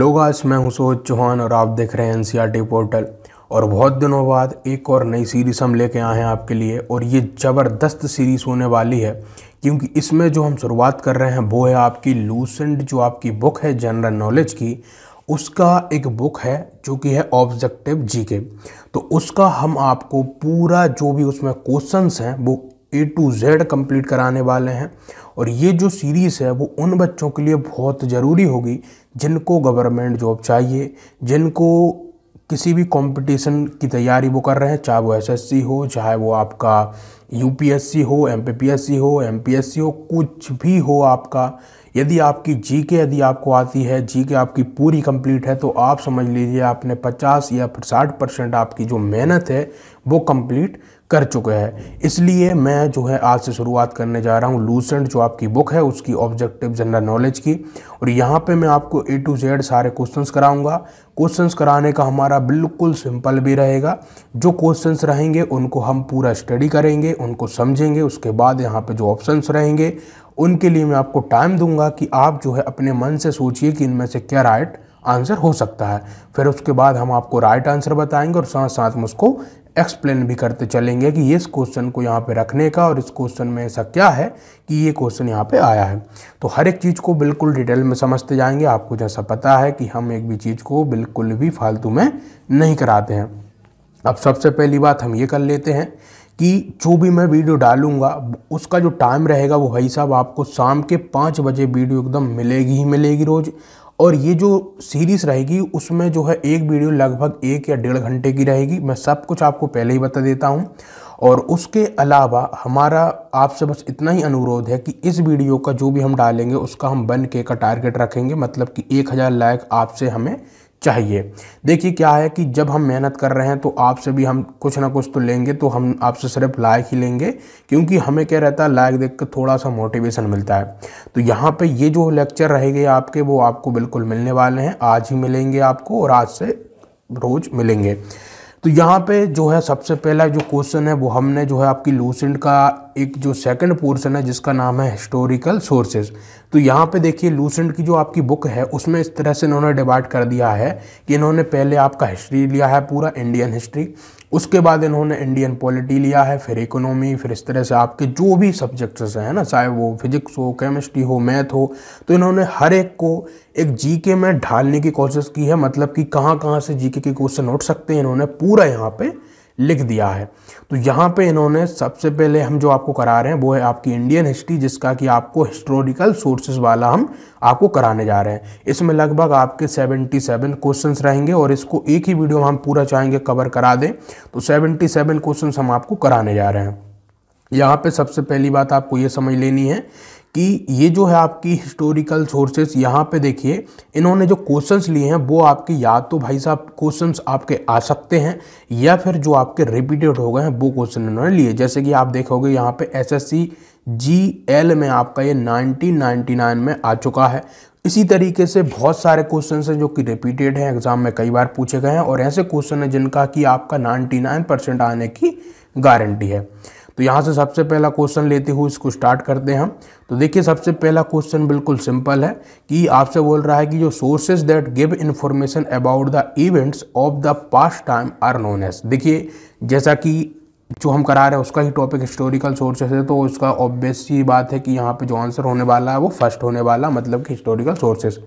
लोग आज मैं हूं सोच चौहान और आप देख रहे हैं एन e पोर्टल और बहुत दिनों बाद एक और नई सीरीज़ हम लेके आए हैं आपके लिए और ये ज़बरदस्त सीरीज़ होने वाली है क्योंकि इसमें जो हम शुरुआत कर रहे हैं वो है आपकी लूसेंट जो आपकी बुक है जनरल नॉलेज की उसका एक बुक है जो कि है ऑब्जेक्टिव के तो उसका हम आपको पूरा जो भी उसमें क्वेश्चंस हैं वो ए टू जेड कंप्लीट कराने वाले हैं और ये जो सीरीज़ है वो उन बच्चों के लिए बहुत ज़रूरी होगी जिनको गवर्नमेंट जॉब चाहिए जिनको किसी भी कंपटीशन की तैयारी वो कर रहे हैं चाहे वो एसएससी हो चाहे वो आपका यूपीएससी हो एमपीपीएससी हो एमपीएससी हो कुछ भी हो आपका यदि आपकी जी के यदि आपको आती है जी के आपकी पूरी कंप्लीट है तो आप समझ लीजिए आपने 50 या फिर साठ परसेंट आपकी जो मेहनत है वो कंप्लीट कर चुका है इसलिए मैं जो है आज से शुरुआत करने जा रहा हूँ लूसेंट जो आपकी बुक है उसकी ऑब्जेक्टिव जनरल नॉलेज की और यहाँ पे मैं आपको ए टू जेड सारे क्वेश्चंस कराऊंगा क्वेश्चंस कराने का हमारा बिल्कुल सिंपल भी रहेगा जो क्वेश्चंस रहेंगे उनको हम पूरा स्टडी करेंगे उनको समझेंगे उसके बाद यहाँ पर जो ऑप्शनस रहेंगे उनके लिए मैं आपको टाइम दूंगा कि आप जो है अपने मन से सोचिए कि इनमें से क्या राइट आंसर हो सकता है फिर उसके बाद हम आपको राइट आंसर बताएंगे और साथ साथ में उसको एक्सप्लेन भी करते चलेंगे कि इस क्वेश्चन को यहाँ पे रखने का और इस क्वेश्चन में ऐसा क्या है कि ये क्वेश्चन यहाँ पे आया है तो हर एक चीज़ को बिल्कुल डिटेल में समझते जाएंगे आपको जैसा पता है कि हम एक भी चीज़ को बिल्कुल भी फालतू में नहीं कराते हैं अब सबसे पहली बात हम ये कर लेते हैं कि जो भी मैं वीडियो डालूंगा उसका जो टाइम रहेगा वो भाई साहब आपको शाम के पाँच बजे वीडियो एकदम मिलेगी ही मिलेगी रोज़ और ये जो सीरीज़ रहेगी उसमें जो है एक वीडियो लगभग एक या डेढ़ घंटे की रहेगी मैं सब कुछ आपको पहले ही बता देता हूँ और उसके अलावा हमारा आपसे बस इतना ही अनुरोध है कि इस वीडियो का जो भी हम डालेंगे उसका हम बन के का टारगेट रखेंगे मतलब कि एक हज़ार लाइक आपसे हमें चाहिए देखिए क्या है कि जब हम मेहनत कर रहे हैं तो आपसे भी हम कुछ ना कुछ तो लेंगे तो हम आपसे सिर्फ लाइक ही लेंगे क्योंकि हमें क्या रहता है लाइक देख कर थोड़ा सा मोटिवेशन मिलता है तो यहाँ पे ये जो लेक्चर रहेंगे आपके वो आपको बिल्कुल मिलने वाले हैं आज ही मिलेंगे आपको और आज से रोज़ मिलेंगे तो यहाँ पे जो है सबसे पहला जो क्वेश्चन है वो हमने जो है आपकी लूसेंट का एक जो सेकंड पोर्शन है जिसका नाम है हिस्टोरिकल सोर्सेज तो यहाँ पे देखिए लूसेंट की जो आपकी बुक है उसमें इस तरह से इन्होंने डिवाइड कर दिया है कि इन्होंने पहले आपका हिस्ट्री लिया है पूरा इंडियन हिस्ट्री उसके बाद इन्होंने इंडियन पॉलिटी लिया है फिर इकोनॉमी फिर इस तरह से आपके जो भी सब्जेक्ट्स हैं ना चाहे वो फिजिक्स हो केमिस्ट्री हो मैथ हो तो इन्होंने हर एक को एक जीके में ढालने की कोशिश की है मतलब कि कहाँ कहाँ से जीके के क्वेश्चन उठ सकते हैं इन्होंने पूरा यहाँ पे लिख दिया है तो यहाँ पे इन्होंने सबसे पहले हम जो आपको करा रहे हैं वो है आपकी इंडियन हिस्ट्री जिसका कि आपको हिस्टोरिकल सोर्सेज वाला हम आपको कराने जा रहे हैं इसमें लगभग आपके 77 क्वेश्चंस रहेंगे और इसको एक ही वीडियो में हम पूरा चाहेंगे कवर करा दें तो 77 क्वेश्चंस हम आपको कराने जा रहे हैं यहाँ पे सबसे पहली बात आपको ये समझ लेनी है कि ये जो है आपकी हिस्टोरिकल सोर्सेस यहाँ पे देखिए इन्होंने जो क्वेश्चंस लिए हैं वो आपके या तो भाई साहब क्वेश्चंस आपके आ सकते हैं या फिर जो आपके रिपीटेड हो गए हैं वो क्वेश्चन इन्होंने लिए जैसे कि आप देखोगे यहाँ पे एसएससी जीएल में आपका ये 1999 में आ चुका है इसी तरीके से बहुत सारे क्वेश्चन हैं जो कि रिपीटेड हैं एग्जाम में कई बार पूछे गए हैं और ऐसे क्वेश्चन हैं जिनका कि आपका नाइन्टी परसेंट आने की गारंटी है तो यहाँ से सबसे पहला क्वेश्चन लेते हुए इसको स्टार्ट करते हैं हम तो देखिए सबसे पहला क्वेश्चन बिल्कुल सिंपल है कि आपसे बोल रहा है कि जो sources that give information about the events of the past time are known as देखिए जैसा कि जो हम करा रहे हैं उसका ही टॉपिक हिस्टोरिकल सोर्सेज है तो उसका ऑब्वियस ही बात है कि यहाँ पे जो आंसर होने वाला है वो फर्स्ट होने वाला मतलब कि हिस्टोरिकल सोर्सेज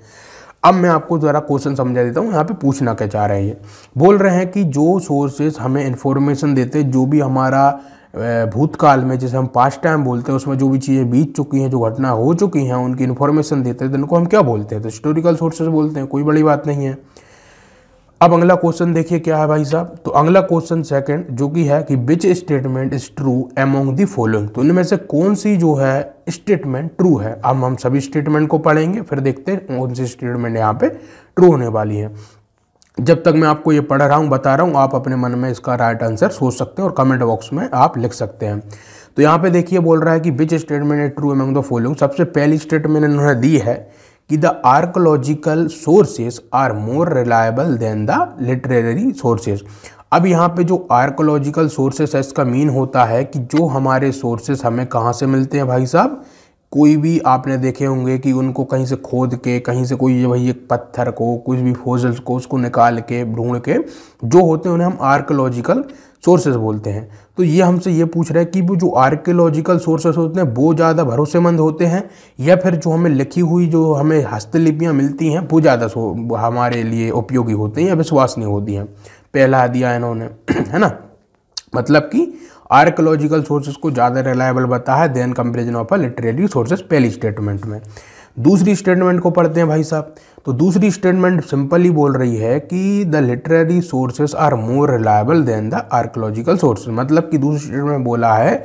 अब मैं आपको ज़रा क्वेश्चन समझा देता हूँ यहाँ पे पूछना क्या चाह रहे हैं बोल रहे हैं कि जो सोर्सेज हमें इन्फॉर्मेशन देते जो भी हमारा भूतकाल में जैसे हम पास्ट टाइम बोलते हैं उसमें जो भी चीज़ें बीत चुकी हैं जो घटना हो चुकी हैं उनकी इन्फॉर्मेशन देते हैं तो उनको हम क्या बोलते हैं तो हिस्टोरिकल सोर्सेज बोलते हैं कोई बड़ी बात नहीं है अब अगला क्वेश्चन देखिए क्या है भाई साहब तो अगला क्वेश्चन सेकंड जो कि है कि which statement is true among the following तो इनमें से कौन सी जो है स्टेटमेंट ट्रू है अब हम सभी स्टेटमेंट को पढ़ेंगे फिर देखते हैं कौन सी स्टेटमेंट यहाँ पे ट्रू होने वाली है जब तक मैं आपको ये पढ़ रहा हूँ बता रहा हूँ आप अपने मन में इसका राइट आंसर सोच सकते हैं और कमेंट बॉक्स में आप लिख सकते हैं तो यहाँ पे देखिए बोल रहा है कि which statement true among the following सबसे पहली स्टेटमेंट इन्होंने दी है कि the archaeological sources are more reliable than the literary sources अब यहाँ पे जो आर्कोलॉजिकल सोर्सेस है इसका मीन होता है कि जो हमारे सोर्सेस हमें कहाँ से मिलते हैं भाई साहब कोई भी आपने देखे होंगे कि उनको कहीं से खोद के कहीं से कोई भाई एक पत्थर को कुछ भी फोजल्स को उसको निकाल के ढूंढ के जो होते हैं उन्हें हम आर्कोलॉजिकल सोर्सेज बोलते हैं तो ये हमसे ये पूछ रहे हैं कि वो जो आर्कोलॉजिकल सोर्सेज होते हैं वो ज़्यादा भरोसेमंद होते हैं या फिर जो हमें लिखी हुई जो हमें हस्तलिपियाँ मिलती हैं वो ज़्यादा हमारे लिए उपयोगी होते हैं या विश्वासनीय होती हैं पहला दिया इन्होंने है ना मतलब कि आर्कोलॉजिकल सोर्सेज को ज़्यादा रिलायबल बता है than comparison of a literary sources पहली स्टेटमेंट में दूसरी स्टेटमेंट को पढ़ते हैं भाई साहब तो दूसरी स्टेटमेंट सिंपली बोल रही है कि the literary sources are more reliable than the archaeological sources मतलब कि दूसरी स्टेटमेंट बोला है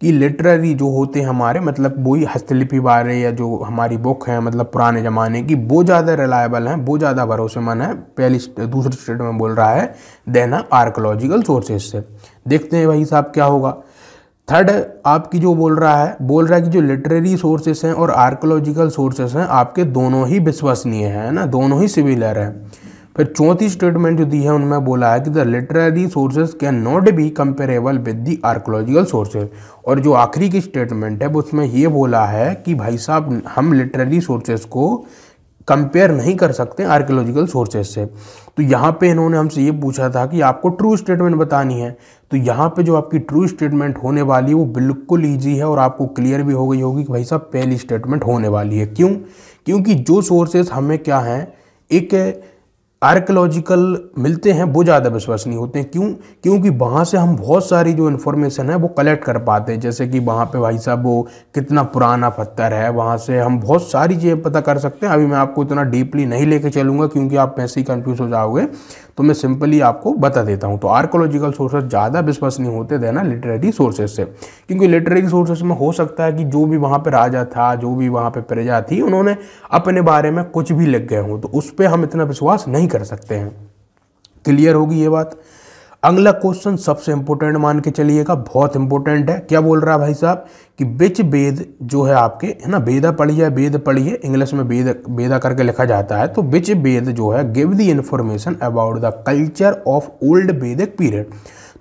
कि लिटरेरी जो होते हैं हमारे मतलब वो ही हस्तलिपि बारे या जो हमारी बुक है मतलब पुराने ज़माने की वो ज़्यादा रिलायबल हैं वो ज़्यादा भरोसेमंद है पहली दूसरी स्टेट में बोल रहा है देन आर्कोलॉजिकल सोर्सेज से देखते हैं भाई साहब क्या होगा थर्ड आपकी जो बोल रहा है बोल रहा है कि जो लिटरेरी सोर्सेस हैं और आर्कोलॉजिकल सोर्सेस हैं आपके दोनों ही विश्वसनीय हैं ना दोनों ही सिविलर हैं फिर चौथी स्टेटमेंट जो दी है उनमें बोला है कि the literary sources can not be comparable with the archaeological sources और जो आखिरी की स्टेटमेंट है उसमें ये बोला है कि भाई साहब हम लिटरेरी सोर्सेज को कंपेयर नहीं कर सकते आर्कियोलॉजिकल सोर्सेज से तो यहाँ पे इन्होंने हमसे ये पूछा था कि आपको ट्रू स्टेटमेंट बतानी है तो यहाँ पे जो आपकी ट्रू स्टेटमेंट होने वाली है वो बिल्कुल ईजी है और आपको क्लियर भी हो गई होगी कि भाई साहब पहली स्टेटमेंट होने वाली है क्यों क्योंकि जो सोर्सेज हमें क्या हैं एक आर्कोलॉजिकल मिलते हैं वो ज़्यादा विश्वसनीय होते हैं क्यों क्योंकि वहाँ से हम बहुत सारी जो इन्फॉर्मेशन है वो कलेक्ट कर पाते हैं जैसे कि वहाँ पे भाई साहब वो कितना पुराना पत्थर है वहाँ से हम बहुत सारी चीज़ें पता कर सकते हैं अभी मैं आपको इतना डीपली नहीं लेके चलूँगा क्योंकि आप पैसे ही कन्फ्यूज़ हो जाओगे तो मैं सिंपली आपको बता देता हूँ तो आर्कोलॉजिकल सोर्सेज ज़्यादा विश्वसनीय होते थे ना लिटरेरी सोर्सेज से क्योंकि लिटरेरी सोर्सेज में हो सकता है कि जो भी वहाँ पर राजा था जो भी वहाँ पर प्रजा थी उन्होंने अपने बारे में कुछ भी लिख गए हों तो उस पर हम इतना विश्वास नहीं कर सकते हैं क्लियर होगी ये बात अगला क्वेश्चन सबसे इंपॉर्टेंट मान के चलिएगा बहुत इंपॉर्टेंट है क्या बोल रहा है भाई साहब कि बिच वेद जो है आपके है ना वेदा पढ़िए वेद पढ़िए इंग्लिश में वेद वेदा करके लिखा जाता है तो बिच वेद जो है give the information about the culture of old Vedic period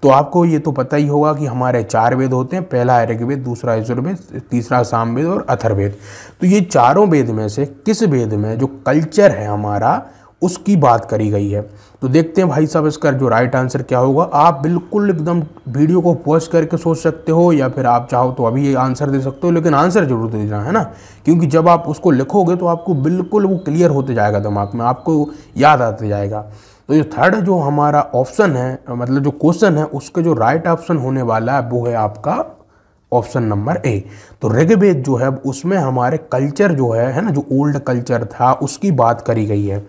तो आपको ये तो पता ही होगा कि हमारे चार वेद होते हैं पहला ऋग्वेद दूसरा यजुर्वेद तीसरा सामवेद और अथर्वेद तो ये चारों वेद में से किस वेद में जो कल्चर है हमारा उसकी बात करी गई है तो देखते हैं भाई साहब इसका जो राइट आंसर क्या होगा आप बिल्कुल एकदम वीडियो को पॉज करके सोच सकते हो या फिर आप चाहो तो अभी ये आंसर दे सकते हो लेकिन आंसर जरूर देना है ना क्योंकि जब आप उसको लिखोगे तो आपको बिल्कुल वो क्लियर होते जाएगा दिमाग में आपको याद आते जाएगा तो ये थर्ड जो हमारा ऑप्शन है मतलब जो क्वेश्चन है उसका जो राइट ऑप्शन होने वाला है वो है आपका ऑप्शन नंबर ए तो ऋग्वेद जो है उसमें हमारे कल्चर जो है है ना जो ओल्ड कल्चर था उसकी बात करी गई है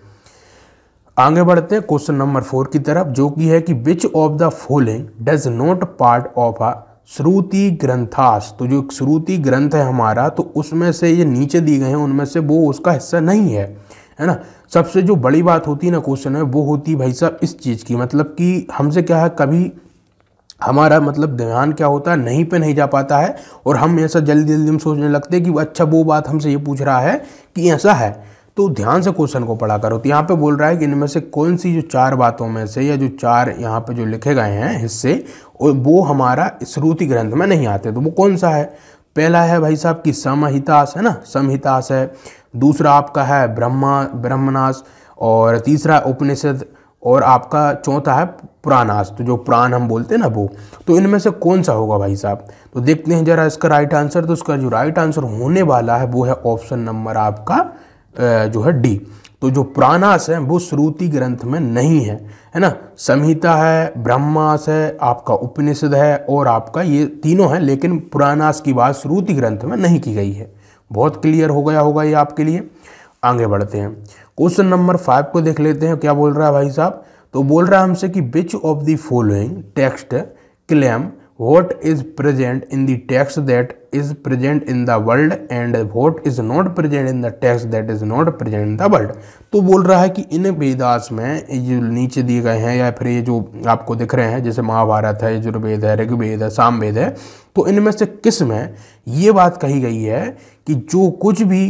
आगे बढ़ते हैं क्वेश्चन नंबर फोर की तरफ जो कि है कि which of the following does not part of a Shruti ग्रंथास तो जो श्रुति ग्रंथ है हमारा तो उसमें से ये नीचे दिए गए हैं उनमें से वो उसका हिस्सा नहीं है है ना सबसे जो बड़ी बात होती है ना क्वेश्चन में वो होती भाई साहब इस चीज़ की मतलब कि हमसे क्या है कभी हमारा मतलब ध्यान क्या होता है नहीं पे नहीं जा पाता है और हम ऐसा जल्दी जल्दी हम सोचने लगते हैं कि अच्छा वो बात हमसे ये पूछ रहा है कि ऐसा है तो ध्यान से क्वेश्चन को पढ़ा करो तो यहाँ पे बोल रहा है कि इनमें से कौन सी जो चार बातों में से या जो चार यहाँ पे जो लिखे गए हैं हिस्से वो हमारा श्रुति ग्रंथ में नहीं आते तो वो कौन सा है पहला है भाई साहब की समहितास है ना समहितास है दूसरा आपका है ब्रह्मा ब्रह्मनाश और तीसरा उपनिषद और आपका चौथा है पुराणास तो जो पुराण हम बोलते हैं ना वो तो इनमें से कौन सा होगा भाई साहब तो देखते हैं जरा इसका राइट आंसर तो उसका जो राइट आंसर होने वाला है वो है ऑप्शन नंबर आपका जो है डी तो जो पुराणास है वो श्रुति ग्रंथ में नहीं है है ना संहिता है ब्रह्मास है आपका उपनिषद है और आपका ये तीनों है लेकिन पुराणास की बात श्रुति ग्रंथ में नहीं की गई है बहुत क्लियर हो गया होगा ये आपके लिए आगे बढ़ते हैं क्वेश्चन नंबर फाइव को देख लेते हैं क्या बोल रहा है भाई साहब तो बोल रहा है हमसे कि which of the following text claim what is present in the text that is present in the world and what is not present in the text that is not present in the world तो बोल रहा है कि इन वेदास में जो नीचे दिए गए हैं या फिर ये जो आपको दिख रहे हैं जैसे महाभारत है यजुर्वेद है ऋग्वेद है सामवेद है तो इनमें से किस में ये बात कही गई है कि जो कुछ भी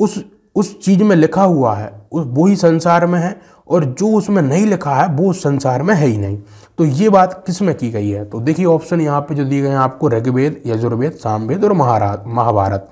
उस उस चीज़ में लिखा हुआ है वो ही संसार में है और जो उसमें नहीं लिखा है वो उस संसार में है ही नहीं तो ये बात किस में की गई है तो देखिए ऑप्शन यहाँ पे जो दिए गए हैं आपको ऋग्वेद यजुर्वेद सामवेद और महाभारत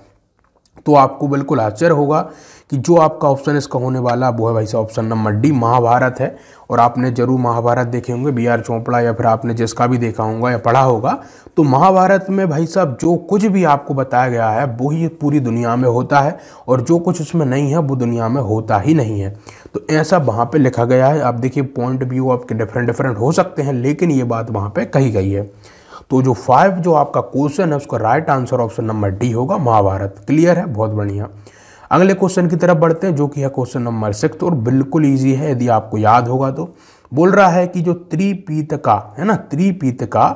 तो आपको बिल्कुल आश्चर्य होगा कि जो आपका ऑप्शन इसका होने वाला वो है भाई साहब ऑप्शन नंबर डी महाभारत है और आपने जरूर महाभारत देखे होंगे बी आर चोपड़ा या फिर आपने जिसका भी देखा होगा या पढ़ा होगा तो महाभारत में भाई साहब जो कुछ भी आपको बताया गया है वो ही पूरी दुनिया में होता है और जो कुछ उसमें नहीं है वो दुनिया में होता ही नहीं है तो ऐसा वहाँ पर लिखा गया है आप देखिए पॉइंट व्यू आपके डिफरेंट डिफरेंट हो सकते हैं लेकिन ये बात वहाँ पर कही गई है तो जो फाइव जो आपका क्वेश्चन है उसका right answer option number D होगा महाभारत क्लियर है बहुत बढ़िया अगले क्वेश्चन की तरफ बढ़ते हैं जो कि है क्वेश्चन नंबर सिक्स तो और बिल्कुल ईजी है यदि आपको याद होगा तो बोल रहा है कि जो त्रिपीत का है ना त्रिपीत का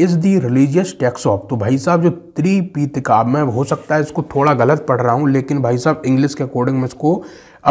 is the religious text of तो भाई साहब जो त्रिपीत का मैं हो सकता है इसको थोड़ा गलत पढ़ रहा हूँ लेकिन भाई साहब इंग्लिश के अकॉर्डिंग में इसको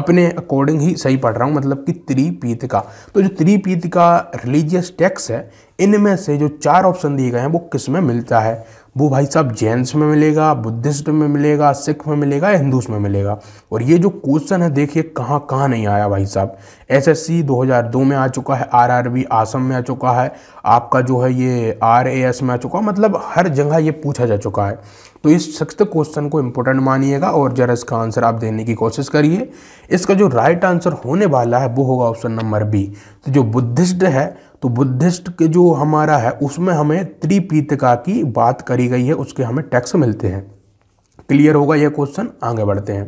अपने अकॉर्डिंग ही सही पढ़ रहा हूँ मतलब कि त्रिपीत का तो जो त्रिपीत का रिलीजियस टेक्स है इनमें से जो चार ऑप्शन दिए गए हैं वो किस में मिलता है वो भाई साहब जैंस में मिलेगा बुद्धिस्ट में मिलेगा सिख में मिलेगा हिंदूस में मिलेगा और ये जो क्वेश्चन है देखिए कहाँ कहाँ नहीं आया भाई साहब एसएससी 2002 में आ चुका है आरआरबी आसम में आ चुका है आपका जो है ये आरएएस में आ चुका मतलब हर जगह ये पूछा जा चुका है तो इस सख्त क्वेश्चन को इम्पोर्टेंट मानिएगा और जरा इसका आंसर आप देने की कोशिश करिए इसका जो राइट आंसर होने वाला है वो होगा ऑप्शन नंबर बी तो जो बुद्धिस्ट है तो बुद्धिस्ट के जो हमारा है उसमें हमें त्रिपीतिका की बात करी गई है उसके हमें टैक्स मिलते हैं क्लियर होगा यह क्वेश्चन आगे बढ़ते हैं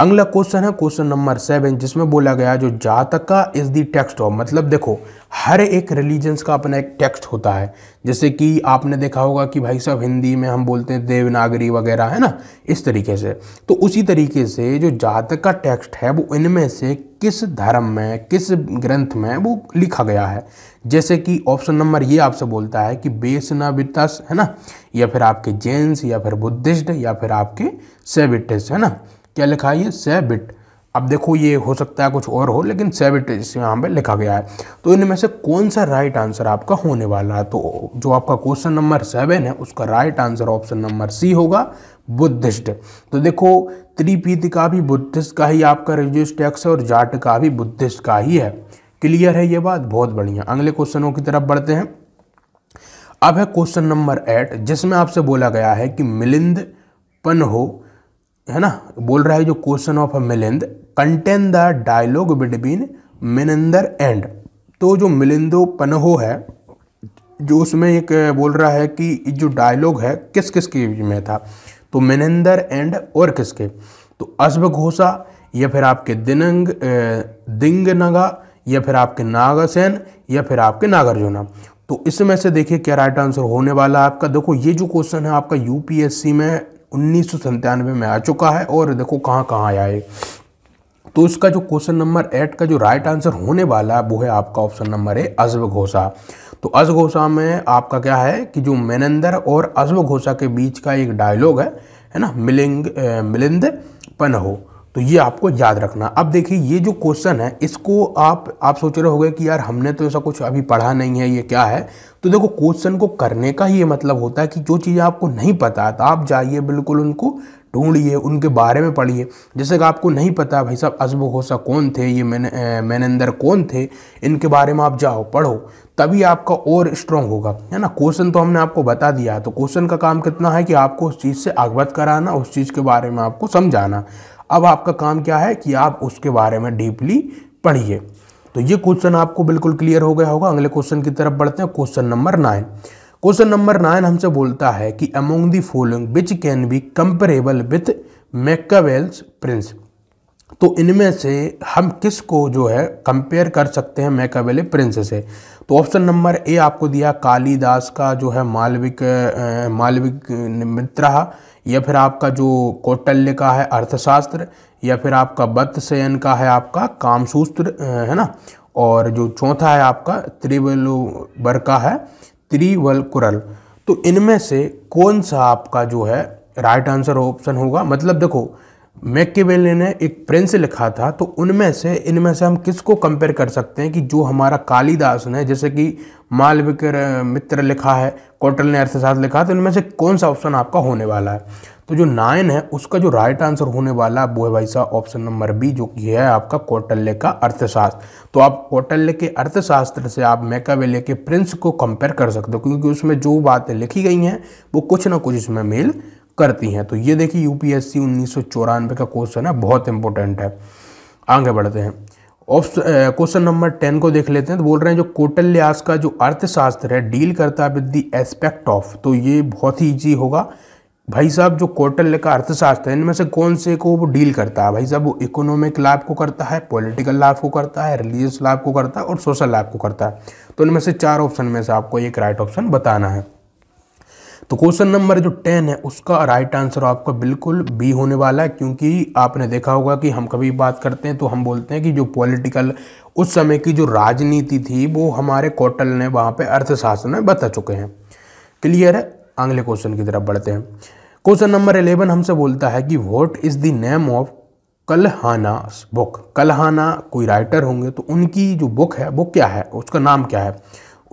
अगला क्वेश्चन है क्वेश्चन नंबर सेवन जिसमें बोला गया जो जातका इज दी टेक्स्ट ऑफ मतलब देखो हर एक रिलीजन्स का अपना एक टेक्स्ट होता है जैसे कि आपने देखा होगा कि भाई साहब हिंदी में हम बोलते हैं देवनागरी वगैरह है ना इस तरीके से तो उसी तरीके से जो जातक का टेक्स्ट है वो इनमें से किस धर्म में किस ग्रंथ में वो लिखा गया है जैसे कि ऑप्शन नंबर ये आपसे बोलता है कि बेसनावितस है ना या फिर आपके जैन्स या फिर बुद्धिस्ट या फिर आपके सेविटिस है ना क्या लिखा है ये सैबिट अब देखो ये हो सकता है कुछ और हो लेकिन सेविट यहाँ पे लिखा गया है तो इनमें से कौन सा राइट आंसर आपका होने वाला है तो जो आपका क्वेश्चन नंबर सेवन है उसका right answer option number C होगा बुद्धिस्ट तो देखो त्रिपीत का भी बुद्धिस्ट का ही आपका रिलीजियस टैक्स है और जाट का भी बुद्धिस्ट का ही है क्लियर है ये बात बहुत बढ़िया अगले क्वेश्चनों की तरफ बढ़ते हैं अब है क्वेश्चन नंबर एट जिसमें आपसे बोला गया है कि मिलिंद पनहो है ना बोल रहा है जो question of Milind contain the dialogue between Menander and तो जो मिलिंदो पनहो है जो उसमें एक बोल रहा है कि जो डायलॉग है किस किस के में था तो मिनिंदर एंड और किसके तो अश्व घोषा या फिर आपके दिनंग दिंग नगा या फिर आपके नागासेन या फिर आपके नागार्जुना तो इसमें से देखिए क्या राइट आंसर होने वाला है आपका देखो ये जो क्वेश्चन है आपका यूपीएससी में उन्नीस में आ चुका है और देखो कहाँ कहाँ आया है तो इसका जो क्वेश्चन नंबर एट का जो राइट आंसर होने वाला है वो है आपका ऑप्शन नंबर है अजब घोषा तो अज घोषा में आपका क्या है कि जो मेनंदर और अजब घोषा के बीच का एक डायलॉग है है ना मिलिंग मिलिंद पन हो तो ये आपको याद रखना अब देखिए ये जो क्वेश्चन है इसको आप आप सोच रहे होंगे कि यार हमने तो ऐसा कुछ अभी पढ़ा नहीं है ये क्या है तो देखो क्वेश्चन को करने का ही ये मतलब होता है कि जो चीज़ें आपको नहीं पता तो आप जाइए बिल्कुल उनको ढूंढिए उनके बारे में पढ़िए जैसे कि आपको नहीं पता भाई साहब अजब होसा कौन थे ये मैंने मैनेंदर कौन थे इनके बारे में आप जाओ पढ़ो तभी आपका और स्ट्रॉन्ग होगा है ना क्वेश्चन तो हमने आपको बता दिया तो क्वेश्चन का काम कितना है कि आपको उस चीज़ से अवगत कराना उस चीज़ के बारे में आपको समझाना अब आपका काम क्या है कि आप उसके बारे में डीपली पढ़िए तो ये क्वेश्चन आपको बिल्कुल क्लियर हो गया होगा अगले क्वेश्चन की तरफ बढ़ते हैं question number nine question number nine हमसे बोलता है कि among the following which can be comparable with Machiavelli's Prince तो इनमें से हम किस को जो है कंपेयर कर सकते हैं मैकावेले प्रिंस से तो ऑप्शन नंबर ए आपको दिया कालीदास का जो है मालविक मालविक मित्र या फिर आपका जो कौटल्य का है अर्थशास्त्र या फिर आपका बत्सयन का है आपका कामसूत्र है ना और जो चौथा है आपका त्रिवलोबर का है त्रिवल कुरल तो इनमें से कौन सा आपका जो है राइट आंसर ऑप्शन होगा मतलब देखो मैकेवेले ने एक प्रिंस लिखा था तो उनमें से इनमें से हम किसको कंपेयर कर सकते हैं कि जो हमारा कालिदास ने जैसे कि मालविक मित्र लिखा है कौटल ने अर्थशास्त्र लिखा तो इनमें से कौन सा ऑप्शन आपका होने वाला है तो जो नाइन है उसका जो राइट आंसर होने वाला वो है भाई साहब ऑप्शन नंबर बी जो कि है आपका कौटल्य का अर्थशास्त्र तो आप कौटल्य के अर्थशास्त्र से आप मैकावेले के प्रिंस को कंपेयर कर सकते हो क्योंकि उसमें जो बातें लिखी गई हैं वो कुछ ना कुछ इसमें मेल करती हैं तो ये देखिए यूपीएससी उन्नीस का क्वेश्चन है बहुत इंपॉर्टेंट है आगे बढ़ते हैं ऑप्शन क्वेश्चन नंबर टेन को देख लेते हैं तो बोल रहे हैं जो कोटल्यास का जो अर्थशास्त्र है डील करता है विद दी एस्पेक्ट ऑफ तो ये बहुत ही ईजी होगा भाई साहब जो कौटल्य का अर्थशास्त्र है इनमें से कौन से को वो डील करता है भाई साहब वो इकोनॉमिक लाभ को करता है पॉलिटिकल लाभ को करता है रिलीजियस लाभ को करता है और सोशल लाभ को करता है तो इनमें से चार ऑप्शन में से आपको एक राइट ऑप्शन बताना है तो क्वेश्चन नंबर जो टेन है उसका राइट आंसर आपका बिल्कुल बी होने वाला है क्योंकि आपने देखा होगा कि हम कभी बात करते हैं तो हम बोलते हैं कि जो पॉलिटिकल उस समय की जो राजनीति थी वो हमारे कौटल ने वहाँ पे अर्थशास्त्र में बता चुके हैं क्लियर है अगले क्वेश्चन की तरफ बढ़ते हैं क्वेश्चन नंबर इलेवन हमसे बोलता है कि what is the name of Kalhana book Kalhana कोई राइटर होंगे तो उनकी जो बुक है वो क्या है उसका नाम क्या है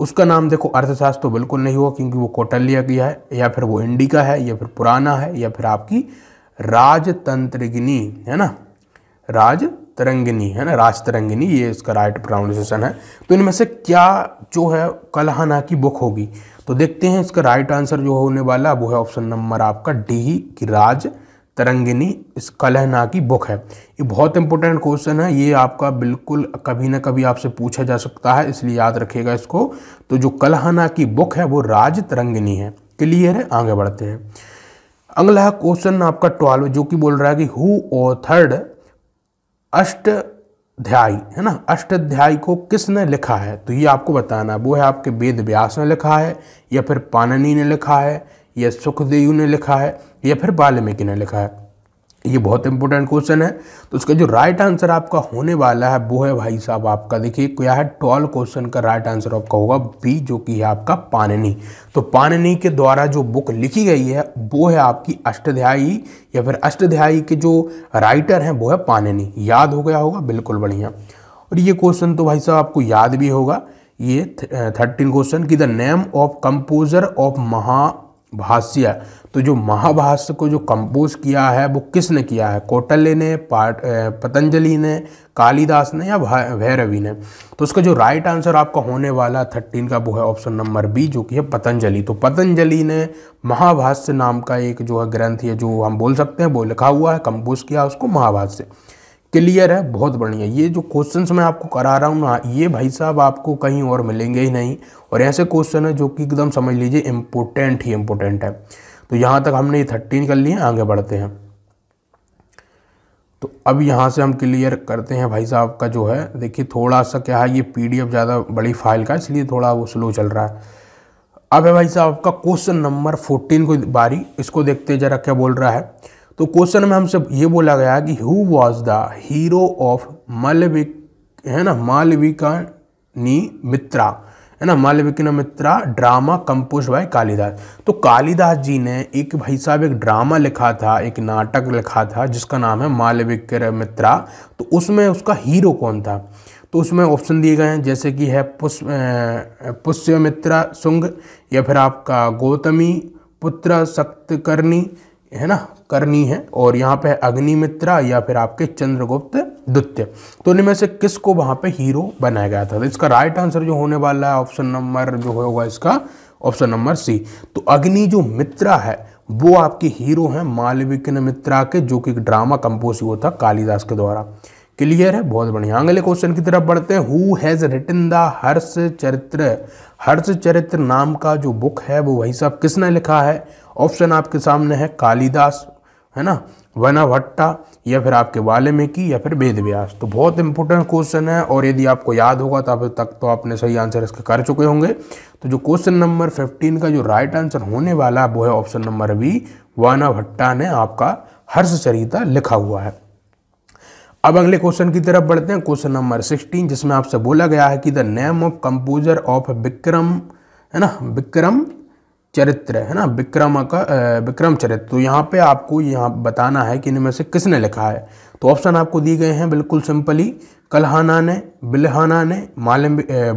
उसका नाम देखो अर्थशास्त्र तो बिल्कुल नहीं होगा क्योंकि वो कोटल लिया गया है या फिर वो इंडिका है या फिर पुराना है या फिर आपकी राजतंत्रगिनी है ना राज तरंगिनी है ना राज तरंगिनी ये इसका राइट प्रोनाउंसिएशन है तो इनमें से क्या जो है कलहना की बुक होगी तो देखते हैं इसका राइट आंसर जो होने वाला वो है ऑप्शन नंबर आपका डी की राज तरंगिनी कलहना की बुक है ये बहुत इंपॉर्टेंट क्वेश्चन है ये आपका बिल्कुल कभी ना कभी आपसे पूछा जा सकता है इसलिए याद रखिएगा इसको तो जो कलहना की बुक है वो राज तरंगिनी है क्लियर है आगे बढ़ते हैं अगला क्वेश्चन आपका ट्वेल्व जो कि बोल रहा है कि हु ऑथर्ड अष्टाध्यायी है ना अष्टाध्यायी को किसने लिखा है तो ये आपको बताना वो है आपके वेद व्यास ने लिखा है या फिर पाननी ने लिखा है या सुखदेव ने लिखा है या फिर वाल्मीकि ने लिखा है ये बहुत इंपॉर्टेंट क्वेश्चन है तो उसका जो राइट आंसर आपका होने वाला है वो है भाई साहब आपका देखिए क्या है ट्वेल्व क्वेश्चन का राइट आंसर आपका होगा बी जो कि है आपका पाननी तो पाननी के द्वारा जो बुक लिखी गई है वो है आपकी अष्टध्यायी या फिर अष्टध्यायी के जो राइटर हैं वो है पाननी याद हो गया होगा बिल्कुल बढ़िया और ये क्वेश्चन तो भाई साहब आपको याद भी होगा ये थर्टीन क्वेश्चन की the name of composer of Mahabhashya तो जो महाभाष्य को जो कंपोज किया है वो किसने किया है कौटल्य ने पाट पतंजलि ने कालिदास ने या भैरवी ने तो उसका जो राइट आंसर आपका होने वाला थर्टीन का वो है ऑप्शन नंबर बी जो कि है पतंजलि तो पतंजलि ने महाभाष्य नाम का एक जो है ग्रंथ है जो हम बोल सकते हैं वो लिखा हुआ है कंपोज किया उसको महाभाष्य क्लियर है बहुत बढ़िया ये जो क्वेश्चन मैं आपको करा रहा हूँ ना ये भाई साहब आपको कहीं और मिलेंगे ही नहीं और ऐसे क्वेश्चन है जो कि एकदम समझ लीजिए इम्पोर्टेंट ही इम्पोर्टेंट है तो यहाँ तक हमने ये थर्टीन कर लिए आगे बढ़ते हैं तो अब यहाँ से हम क्लियर करते हैं भाई साहब का जो है देखिए थोड़ा सा क्या है ये पी ज़्यादा बड़ी फाइल का इसलिए थोड़ा वो स्लो चल रहा है अब है भाई साहब आपका क्वेश्चन नंबर फोर्टीन को बारी इसको देखते ज़रा क्या बोल रहा है तो क्वेश्चन में हमसे ये बोला गया कि who was the hero of Malavik है ना मालविका नी मित्रा है ना Malavikagnimitra drama compose by Kalidas तो कालिदास जी ने एक भाई साहब एक ड्रामा लिखा था एक नाटक लिखा था जिसका नाम है मालविक मित्रा तो उसमें उसका हीरो कौन था तो उसमें ऑप्शन दिए गए हैं जैसे कि है पुष्प पुष्य मित्रा सुंग या फिर आपका गौतमी पुत्र सक्तकर्णी है ना करनी है और यहाँ पे अग्निमित्रा या फिर आपके चंद्रगुप्त द्वितीय तो इनमें से किसको वहाँ पे हीरो बनाया गया था तो इसका राइट आंसर जो होने वाला है ऑप्शन नंबर जो होगा इसका ऑप्शन नंबर सी तो अग्नि जो मित्रा है वो आपके हीरो हैं मालविकन मित्रा के जो कि ड्रामा कंपोज हुआ था कालिदास के द्वारा क्लियर है बहुत बढ़िया अगले क्वेश्चन की तरफ बढ़ते हैं who has written the Harsha Charitra Harsha चरित्र नाम का जो बुक है वो वही साहब किसने लिखा है ऑप्शन आपके सामने है कालिदास है ना वनाभट्टा या फिर आपके वाल्मीकि या फिर वेद व्यास तो बहुत इंपॉर्टेंट क्वेश्चन है और यदि आपको याद होगा तो अब तक तो आपने सही आंसर इसके कर चुके होंगे तो जो क्वेश्चन नंबर 15 का जो राइट आंसर होने वाला है वो है ऑप्शन नंबर बी भट्टा ने आपका हर्ष चरिता लिखा हुआ है अब अगले क्वेश्चन की तरफ बढ़ते हैं क्वेश्चन नंबर सिक्सटीन जिसमें आपसे बोला गया है कि the name of composer of Vikram है ना विक्रम चरित्र है ना विक्रम का विक्रम चरित्र तो यहाँ पे आपको यहाँ बताना है कि इनमें से किसने लिखा है तो ऑप्शन आपको दिए गए हैं बिल्कुल सिंपली कलहाना ने बिलहाना ने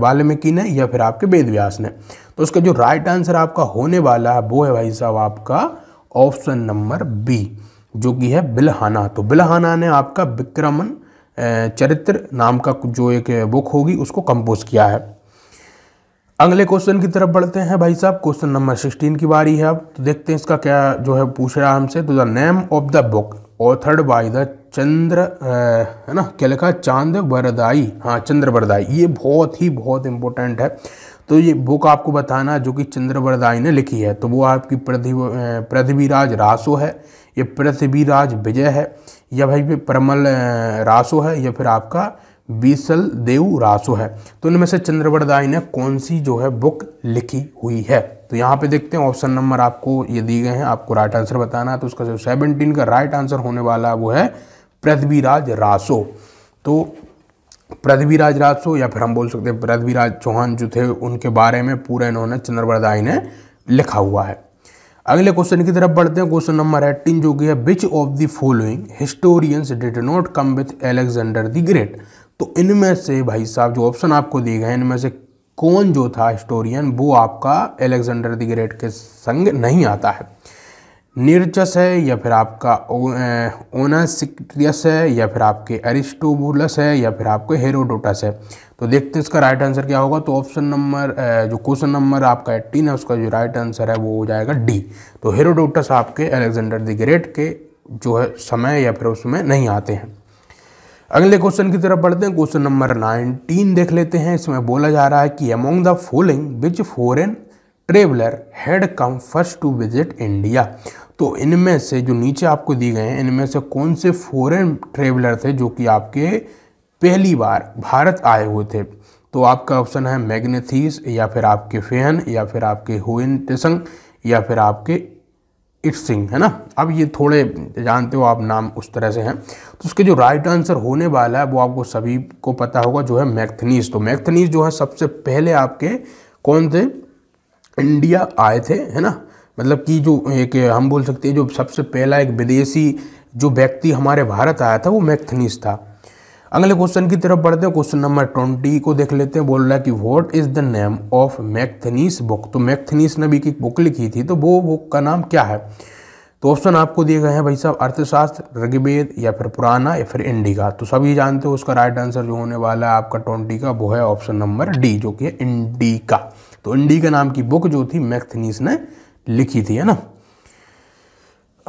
वाल्मीकि ने या फिर आपके वेद व्यास ने तो उसका जो राइट आंसर आपका होने वाला है वो है भाई साहब आपका ऑप्शन नंबर बी जो कि है बिलहाना तो बिलहाना ने आपका विक्रमन चरित्र नाम का जो एक बुक होगी उसको कंपोज किया है अगले क्वेश्चन की तरफ बढ़ते हैं भाई साहब क्वेश्चन नंबर सिक्सटीन की बारी है अब तो देखते हैं इसका क्या जो है पूछ रहा हमसे तो the name of the book authored by the Chandra है ना क्या लिखा चांद वरदाई हाँ चंद्र वरदाई ये बहुत ही बहुत इम्पोर्टेंट है तो ये बुक आपको बताना जो कि चंद्र वरदाई ने लिखी है तो वो आपकी पृथ्वीराज रासो है ये पृथ्वीराज विजय है या भाई परमल रासो है या फिर आपका बीसल देव रासो है तो इनमें से चंद्रवरदाई ने कौन सी जो है बुक लिखी हुई है तो यहाँ पे देखते हैं ऑप्शन नंबर आपको ये दिए गए हैं आपको राइट आंसर बताना है तो उसका जो सेवनटीन का राइट आंसर होने वाला है वो है पृथ्वीराज रासो तो पृथ्वीराज रासो या फिर हम बोल सकते हैं पृथ्वीराज चौहान जो थे उनके बारे में पूरा इन्होंने चंद्रवरदाई ने लिखा हुआ है अगले क्वेश्चन की तरफ बढ़ते हैं क्वेश्चन नंबर एट्टीन जो कि है which of the following historians did not come with Alexander the Great तो इनमें से भाई साहब जो ऑप्शन आपको दिए गए इनमें से कौन जो था हिस्टोरियन वो आपका एलेक्जेंडर द ग्रेट के संग नहीं आता है निर्चस है या फिर आपका ओनासिक्रियस है या फिर आपके अरिस्टोबुलस है या फिर आपके हेरोडोटस है तो देखते हैं इसका राइट आंसर क्या होगा तो ऑप्शन नंबर जो क्वेश्चन नंबर आपका एट्टीन है उसका जो राइट आंसर है वो हो जाएगा डी तो हेरोडोटस आपके अलेक्जेंडर द ग्रेट के जो है समय या फिर उसमें नहीं आते हैं अगले क्वेश्चन की तरफ बढ़ते हैं क्वेश्चन नंबर नाइनटीन देख लेते हैं इसमें बोला जा रहा है कि among the following which foreign traveller had come first to visit India तो इनमें से जो नीचे आपको दिए गए हैं इनमें से कौन से फॉरेन ट्रेवलर थे जो कि आपके पहली बार भारत आए हुए थे तो आपका ऑप्शन है मैग्नेथीस या फिर आपके फेहन या फिर आपके हुइन टेसंग या फिर आपके इट सिंह है ना अब ये थोड़े जानते हो आप नाम उस तरह से हैं तो उसके जो राइट आंसर होने वाला है वो आपको सभी को पता होगा जो है मैथनीस तो मैथनीस जो है सबसे पहले आपके कौन थे इंडिया आए थे है ना मतलब कि जो एक हम बोल सकते हैं जो सबसे पहला एक विदेशी जो व्यक्ति हमारे भारत आया था वो मैथनीस था अगले क्वेश्चन की तरफ बढ़ते हैं क्वेश्चन नंबर ट्वेंटी को देख लेते हैं बोल रहा है कि what is the name of Megasthenes book तो मैकथनीस ने भी एक बुक लिखी थी तो वो बुक का नाम क्या है तो ऑप्शन आपको दिए गए हैं भाई साहब अर्थशास्त्र ऋग्वेद या फिर पुराना या फिर इंडिका तो सभी जानते हो उसका राइट आंसर जो होने वाला है आपका ट्वेंटी का वो है ऑप्शन नंबर डी जो कि इंडिका तो इंडिका नाम की बुक जो थी मैकथनीस ने लिखी थी है ना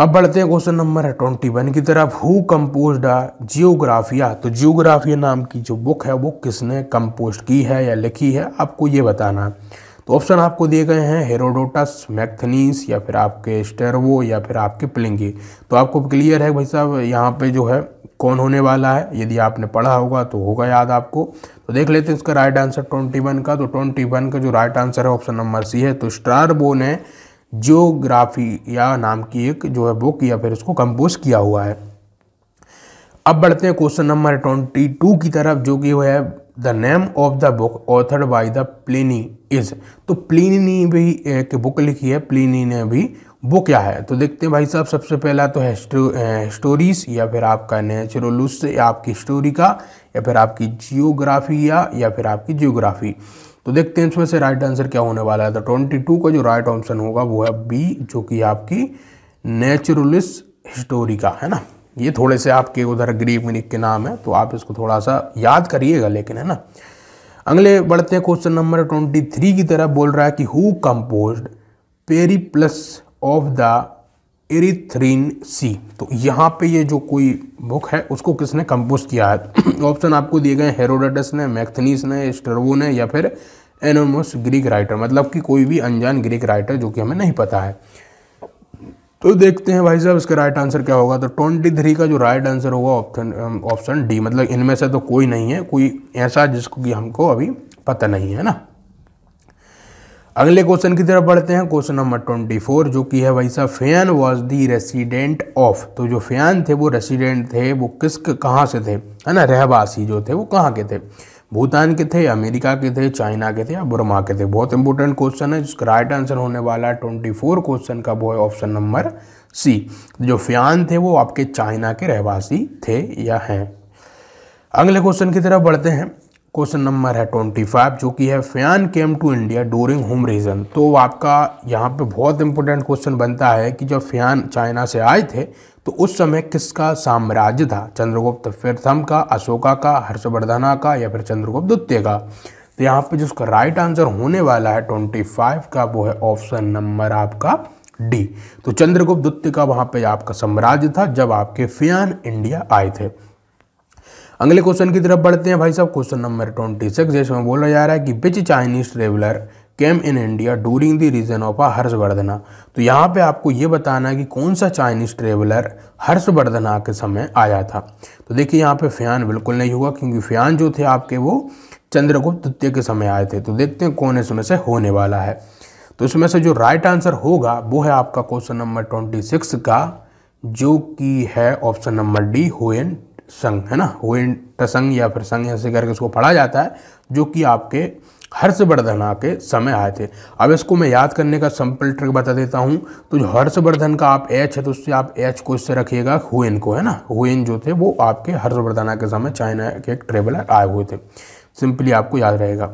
अब बढ़ते हैं क्वेश्चन नंबर है ट्वेंटी वन की तरफ हु कम्पोज आ जियोग्राफिया तो जियोग्राफिया नाम की जो बुक है वो किसने कम्पोज की है या लिखी है आपको ये बताना तो ऑप्शन आपको दिए गए हैं हेरोडोटस मैथनीस या फिर आपके स्टेरवो या फिर आपके प्लिंगी तो आपको क्लियर है भाई साहब यहाँ पे जो है कौन होने वाला है यदि आपने पढ़ा होगा तो होगा याद आपको तो देख लेते हैं इसका राइट आंसर ट्वेंटी वन का तो ट्वेंटी वन का जो राइट आंसर है ऑप्शन नंबर सी है तो स्टारबो ने जियोग्राफिया नाम की एक जो है बुक या फिर उसको कंपोज किया हुआ है अब बढ़ते हैं क्वेश्चन नंबर ट्वेंटी टू की तरफ जो कि है the name of the book authored by the Pliny is तो प्लिनी ने भी एक बुक लिखी है प्लेनी ने भी वो क्या है तो देखते हैं भाई साहब सबसे पहला तो है स्टोरीज या फिर आपका नेचुरल आपकी स्टोरी का या फिर आपकी जियोग्राफी या फिर आपकी जियोग्राफी तो देखते हैं इसमें से राइट आंसर क्या होने वाला है तो ट्वेंटी टू का जो राइट ऑप्शन होगा वो है बी जो कि आपकी नेचुरलिस का है ना ये थोड़े से आपके उधर ग्रीक मिनिक के नाम है तो आप इसको थोड़ा सा याद करिएगा लेकिन है ना अगले बढ़ते हैं क्वेश्चन नंबर ट्वेंटी थ्री की तरफ बोल रहा है कि who compose Periplus of the Erythraean sea तो यहाँ पे ये जो कोई बुक है उसको किसने कंपोज किया है ऑप्शन आपको दिए गए हेरोडस ने मैथनीस ने स्टर्वो ने या फिर एनोमस ग्रीक राइटर मतलब कि कोई भी अनजान ग्रीक राइटर जो कि हमें नहीं पता है तो देखते हैं भाई साहब इसका राइट आंसर क्या होगा तो ट्वेंटी थ्री का जो राइट आंसर होगा ऑप्शन ऑप्शन डी मतलब इनमें से तो कोई नहीं है कोई ऐसा जिसको कि हमको अभी पता नहीं है ना अगले क्वेश्चन की तरफ बढ़ते हैं क्वेश्चन नंबर ट्वेंटी फोर जो कि है भाई साहब Fahien was the resident of तो जो फैन थे वो रेसिडेंट थे वो किस कहाँ से थे है ना रहवासी जो थे वो कहाँ के थे भूटान के थे अमेरिका के थे चाइना के थे या बुरमा के थे बहुत इंपॉर्टेंट क्वेश्चन है जिसका राइट आंसर होने वाला है ट्वेंटी फोर क्वेश्चन का वो है ऑप्शन नंबर सी जो फ्यान थे वो आपके चाइना के रहवासी थे या हैं अगले क्वेश्चन की तरफ बढ़ते हैं क्वेश्चन नंबर है ट्वेंटी फाइव जो कि है Fahien came to India during होम रीज़न तो आपका यहाँ पे बहुत इंपॉर्टेंट क्वेश्चन बनता है कि जब फैन चाइना से आए थे तो उस समय किसका साम्राज्य था चंद्रगुप्त प्रथम का अशोका का हर्षवर्धना का या फिर चंद्रगुप्त द्वितीय का तो यहाँ पे जिसका राइट आंसर होने वाला है ट्वेंटी फाइव का वो है ऑप्शन नंबर आपका डी तो चंद्रगुप्त द्वितीय का वहाँ पे आपका साम्राज्य था जब आपके फियान इंडिया आए थे अगले क्वेश्चन की तरफ बढ़ते हैं भाई साहब क्वेश्चन नंबर ट्वेंटी सिक्स जिसमें बोला जा रहा है कि which Chinese traveller came in India during the reign of आ हर्षवर्धना तो यहाँ पे आपको ये बताना है कि कौन सा चाइनीज ट्रेवलर हर्षवर्धना के समय आया था तो देखिए यहाँ पे फ्यान बिल्कुल नहीं हुआ क्योंकि फ्यान जो थे आपके वो चंद्रगुप्त द्वितीय के समय आए थे तो देखते हैं कौन इसमें से होने वाला है तो इसमें से जो राइट आंसर होगा वो है आपका क्वेश्चन नंबर ट्वेंटी सिक्स का जो कि है ऑप्शन नंबर डी होएन संग है ना हुएन तसंग या फिर संग ऐसे करके उसको पढ़ा जाता है जो कि आपके हर्षवर्धना के समय आए थे अब इसको मैं याद करने का सिंपल ट्रिक बता देता हूँ तो जो हर्षवर्धन का आप एच है तो उससे आप एच को इससे रखिएगा हुएन को है ना हुएन जो थे वो आपके हर्षवर्धना के समय चाइना के एक ट्रेवलर आए हुए थे सिंपली आपको याद रहेगा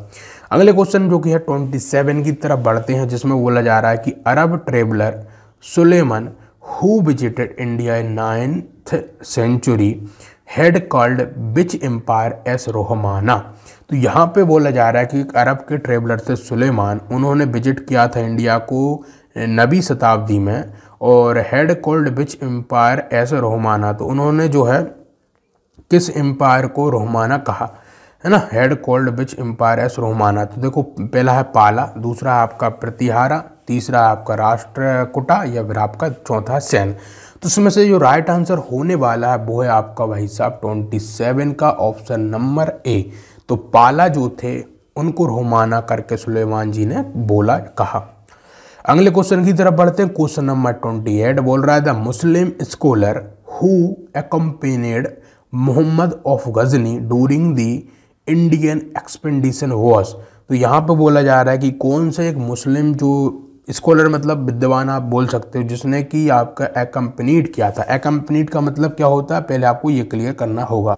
अगले क्वेश्चन जो कि है ट्वेंटी की तरफ बढ़ते हैं जिसमें बोला जा रहा है कि Arab traveller Sulaiman who visited India in ninth century had called which empire as रोहमाना तो यहाँ पे बोला जा रहा है कि अरब के ट्रेवलर थे सुलेमान उन्होंने विजिट किया था इंडिया को नबी शताब्दी में और had called which empire as रोहमाना तो उन्होंने जो है किस एम्पायर को रोहमाना कहा है ना had called which empire as रोहमाना तो देखो पहला है पाला दूसरा आपका प्रतिहारा तीसरा आपका राष्ट्रकुटा या फिर आपका चौथा सैन तो इसमें से जो राइट आंसर होने वाला है वो है आपका भाई साहब ट्वेंटी सेवन का ऑप्शन नंबर ए तो पाला जो थे उनको रोमाना करके सुलेमान जी ने बोला कहा अगले क्वेश्चन की तरफ बढ़ते हैं क्वेश्चन नंबर ट्वेंटी एट बोल रहा है the Muslim scholar who accompanied Mohammad of Ghazni during the Indian expedition was तो यहाँ पर बोला जा रहा है कि कौन से एक मुस्लिम जो स्कॉलर मतलब विद्वान आप बोल सकते हो जिसने कि आपका एकम्पनीड किया था एकम्पनीड का मतलब क्या होता है पहले आपको ये क्लियर करना होगा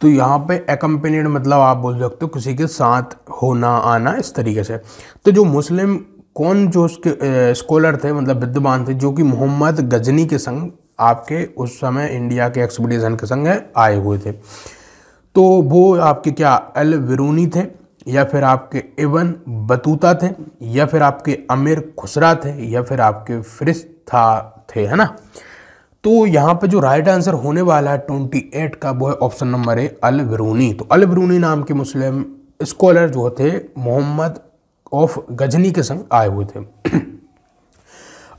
तो यहाँ पे एकम्पनीड मतलब आप बोल सकते हो किसी के साथ होना आना इस तरीके से तो जो मुस्लिम कौन जो उसके स्कॉलर थे मतलब विद्वान थे जो कि मोहम्मद गजनी के संग आपके उस समय इंडिया के एक्सपीडिशन के संग आए हुए थे तो वो आपके क्या अल विरूनी थे या फिर आपके इवन बतूता थे या फिर आपके अमीर खुसरा थे या फिर आपके फरिश्ता थे है ना तो यहाँ पे जो राइट आंसर होने वाला है ट्वेंटी एट का वो है ऑप्शन नंबर ए अल बरूनी तो अल बरूनी नाम के मुस्लिम स्कॉलर जो थे मोहम्मद ऑफ गजनी के संग आए हुए थे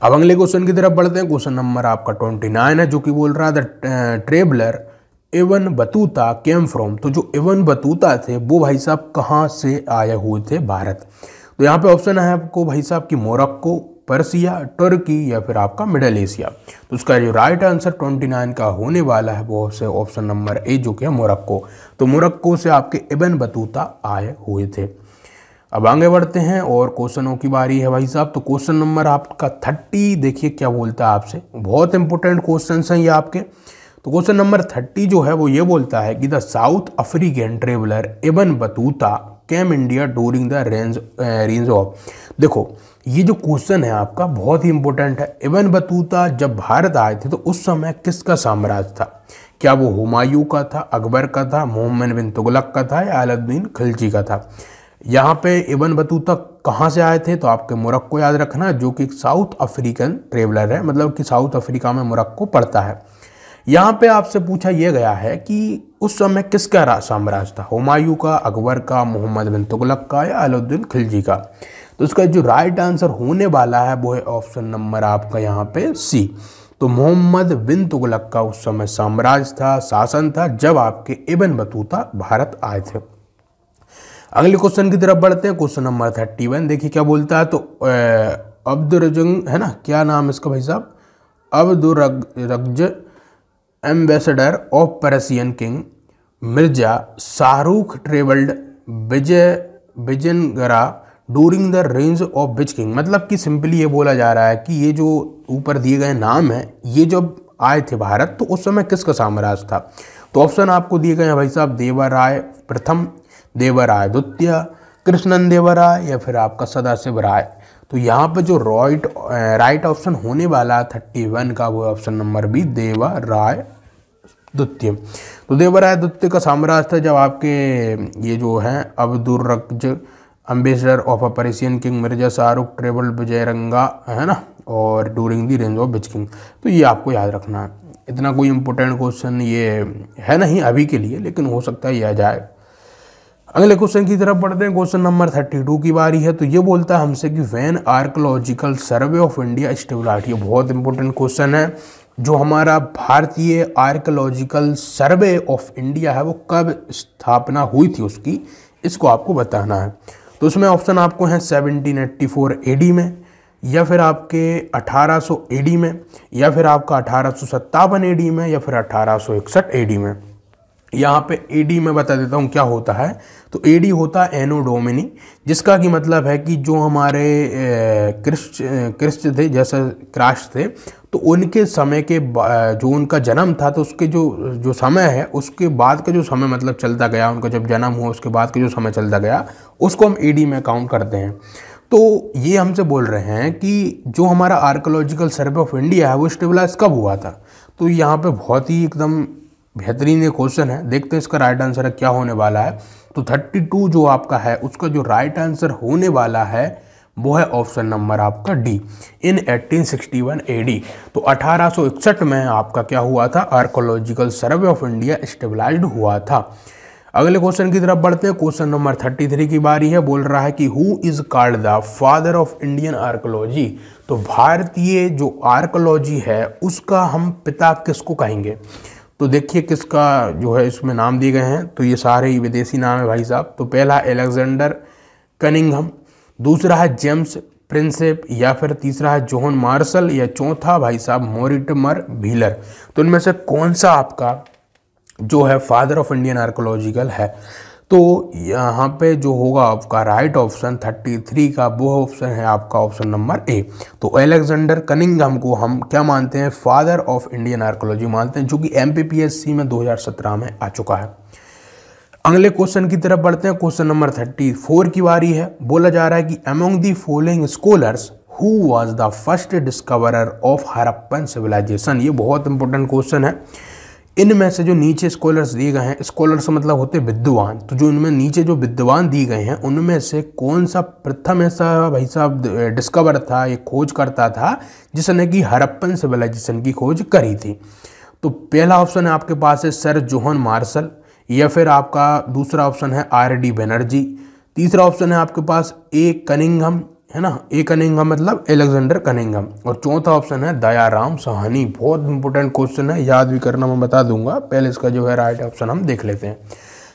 अब अगले क्वेश्चन की तरफ बढ़ते हैं क्वेश्चन नंबर आपका ट्वेंटी नाइन है जो कि बोल रहा था traveller Ibn Battuta came from तो जो एवन बतूता थे वो भाई साहब कहाँ से आए हुए थे भारत तो यहाँ पे ऑप्शन है आपको भाई साहब की मोरक्को पर्सिया टर्की या फिर आपका मिडल एशिया तो उसका जो राइट आंसर 29 का होने वाला है वो से ऑप्शन नंबर ए जो कि है मोरक्को तो मोरक्को से आपके एबन बतूता आए हुए थे अब आगे बढ़ते हैं और क्वेश्चनों की बारी है भाई साहब तो क्वेश्चन नंबर आपका थर्टी देखिए क्या बोलता है आपसे बहुत इंपॉर्टेंट क्वेश्चन हैं ये आपके तो क्वेश्चन नंबर थर्टी जो है वो ये बोलता है कि the South African traveller Ibn Battuta came India during the range range of देखो ये जो क्वेश्चन है आपका बहुत ही इंपॉर्टेंट है इबन बतूता जब भारत आए थे तो उस समय किसका साम्राज्य था क्या वो हुमायूं का था अकबर का था मोहम्मद बिन तुगलक का था या अलाउद्दीन खिलजी का था यहाँ पे इबन बतूता कहाँ से आए थे तो आपके मोरक्को याद रखना जो कि साउथ अफ्रीकन ट्रेवलर है मतलब कि साउथ अफ्रीका में मोरक्को पड़ता है यहाँ पे आपसे पूछा यह गया है कि उस समय किसका साम्राज्य था हुमायूं का अकबर का मोहम्मद बिन तुगलक का या अलाउद्दीन खिलजी का तो इसका जो राइट आंसर होने वाला है वो है ऑप्शन नंबर आपका यहाँ पे सी तो मोहम्मद बिन तुगलक का उस समय साम्राज्य था शासन था जब आपके इबन बतूता भारत आए थे अगले क्वेश्चन की तरफ बढ़ते हैं क्वेश्चन नंबर थर्टी वन देखिए क्या बोलता है तो अब्दुल है ना क्या नाम इसका भाई साहब अब्दुल रगज ambassador of Persian king Mirza Shahrukh travelled Vijay Vijayanagara during the range of his king मतलब कि सिंपली ये बोला जा रहा है कि ये जो ऊपर दिए गए नाम है ये जब आए थे भारत तो उस समय किसका साम्राज्य था तो ऑप्शन आपको दिए गए हैं भाई साहब देवराय प्रथम देवराय द्वितीय कृष्णन देवराय या फिर आपका सदाशिव राय तो यहाँ पर जो रॉइट राइट ऑप्शन होने वाला थर्टी वन का वो ऑप्शन नंबर बी देवा राय द्वितीय तो देवराय द्वितीय का साम्राज्य था जब आपके ये जो है Abdul Razzaq ambassador of a Persian king Mirza Shahrukh travel Vijayanagara है ना और डूरिंग दी रेंज ऑफ बिच किंग तो ये आपको याद रखना है इतना कोई इम्पोर्टेंट क्वेश्चन ये है नहीं अभी के लिए लेकिन हो सकता है यह जाए अगले क्वेश्चन की तरफ पढ़ते हैं क्वेश्चन नंबर थर्टी टू की बारी है तो ये बोलता है हमसे कि when archaeological survey of India stability ये बहुत इंपॉर्टेंट क्वेश्चन है जो हमारा भारतीय आर्कोलॉजिकल सर्वे ऑफ इंडिया है वो कब स्थापना हुई थी उसकी इसको आपको बताना है तो उसमें ऑप्शन आपको है 1784 एडी में या फिर आपके 1800 एडी में या फिर आपका अठारह एडी में या फिर 1861 एडी में यहाँ पे एडी में बता देता हूँ क्या होता है तो एडी होता है एनो डोमिनी जिसका कि मतलब है कि जो हमारे क्रिस्ट क्रिस्ट थे जैसे क्राश थे तो उनके समय के जो उनका जन्म था तो उसके जो जो समय है उसके बाद का जो समय मतलब चलता गया उनका जब जन्म हुआ उसके बाद का जो समय चलता गया उसको हम एडी में काउंट करते हैं तो ये हमसे बोल रहे हैं कि जो हमारा आर्कोलॉजिकल सर्वे ऑफ इंडिया है वो स्टेबलाइज कब हुआ था तो यहाँ पे बहुत ही एकदम बेहतरीन ये क्वेश्चन है देखते हैं इसका राइट आंसर क्या होने वाला है तो 32 जो आपका है उसका जो राइट आंसर होने वाला है वो है ऑप्शन नंबर आपका डी इन 1861 एडी तो 1861 में आपका क्या हुआ था archaeological survey of India stabilise हुआ था अगले क्वेश्चन की तरफ बढ़ते हैं क्वेश्चन नंबर 33 की बारी है बोल रहा है कि who is called the father of Indian archaeology तो भारतीय जो आर्कोलॉजी है उसका हम पिता किसको कहेंगे तो देखिए किसका जो है इसमें नाम दिए गए हैं तो ये सारे ही विदेशी नाम है भाई साहब तो पहला एलेक्जेंडर कनिंगम दूसरा है जेम्स प्रिंसेप या फिर तीसरा है जोहन मार्शल या चौथा भाई साहब मोरिटमर भीलर तो इनमें से कौन सा आपका जो है फादर ऑफ इंडियन आर्कोलॉजिकल है तो यहाँ पे जो होगा आपका राइट ऑप्शन 33 का वो ऑप्शन है आपका ऑप्शन नंबर ए तो एलेक्जेंडर कनिंगम को हम क्या मानते हैं फादर ऑफ इंडियन आर्कोलॉजी मानते हैं जो कि एम में 2017 में आ चुका है अगले क्वेश्चन की तरफ बढ़ते हैं क्वेश्चन नंबर 34 की बारी है बोला जा रहा है कि among the following scholars who was the first discoverer of Harappan civilisation ये बहुत इंपॉर्टेंट क्वेश्चन है इनमें से जो नीचे स्कॉलर्स दिए गए हैं स्कॉलर्स मतलब होते विद्वान तो जो इनमें नीचे जो विद्वान दिए गए हैं उनमें से कौन सा प्रथम ऐसा भाई साहब डिस्कवर था या खोज करता था जिसने कि हरप्पन सिविलाइजेशन की खोज करी थी तो पहला ऑप्शन है आपके पास है सर जोहन मार्शल या फिर आपका दूसरा ऑप्शन है आर डी बनर्जी तीसरा ऑप्शन है आपके पास ए कनिंगम है ना ए कनिंगम मतलब एलेक्जेंडर कनिंगम और चौथा ऑप्शन है दयाराम सहानी बहुत इंपॉर्टेंट क्वेश्चन है याद भी करना मैं बता दूंगा पहले इसका जो है राइट ऑप्शन हम देख लेते हैं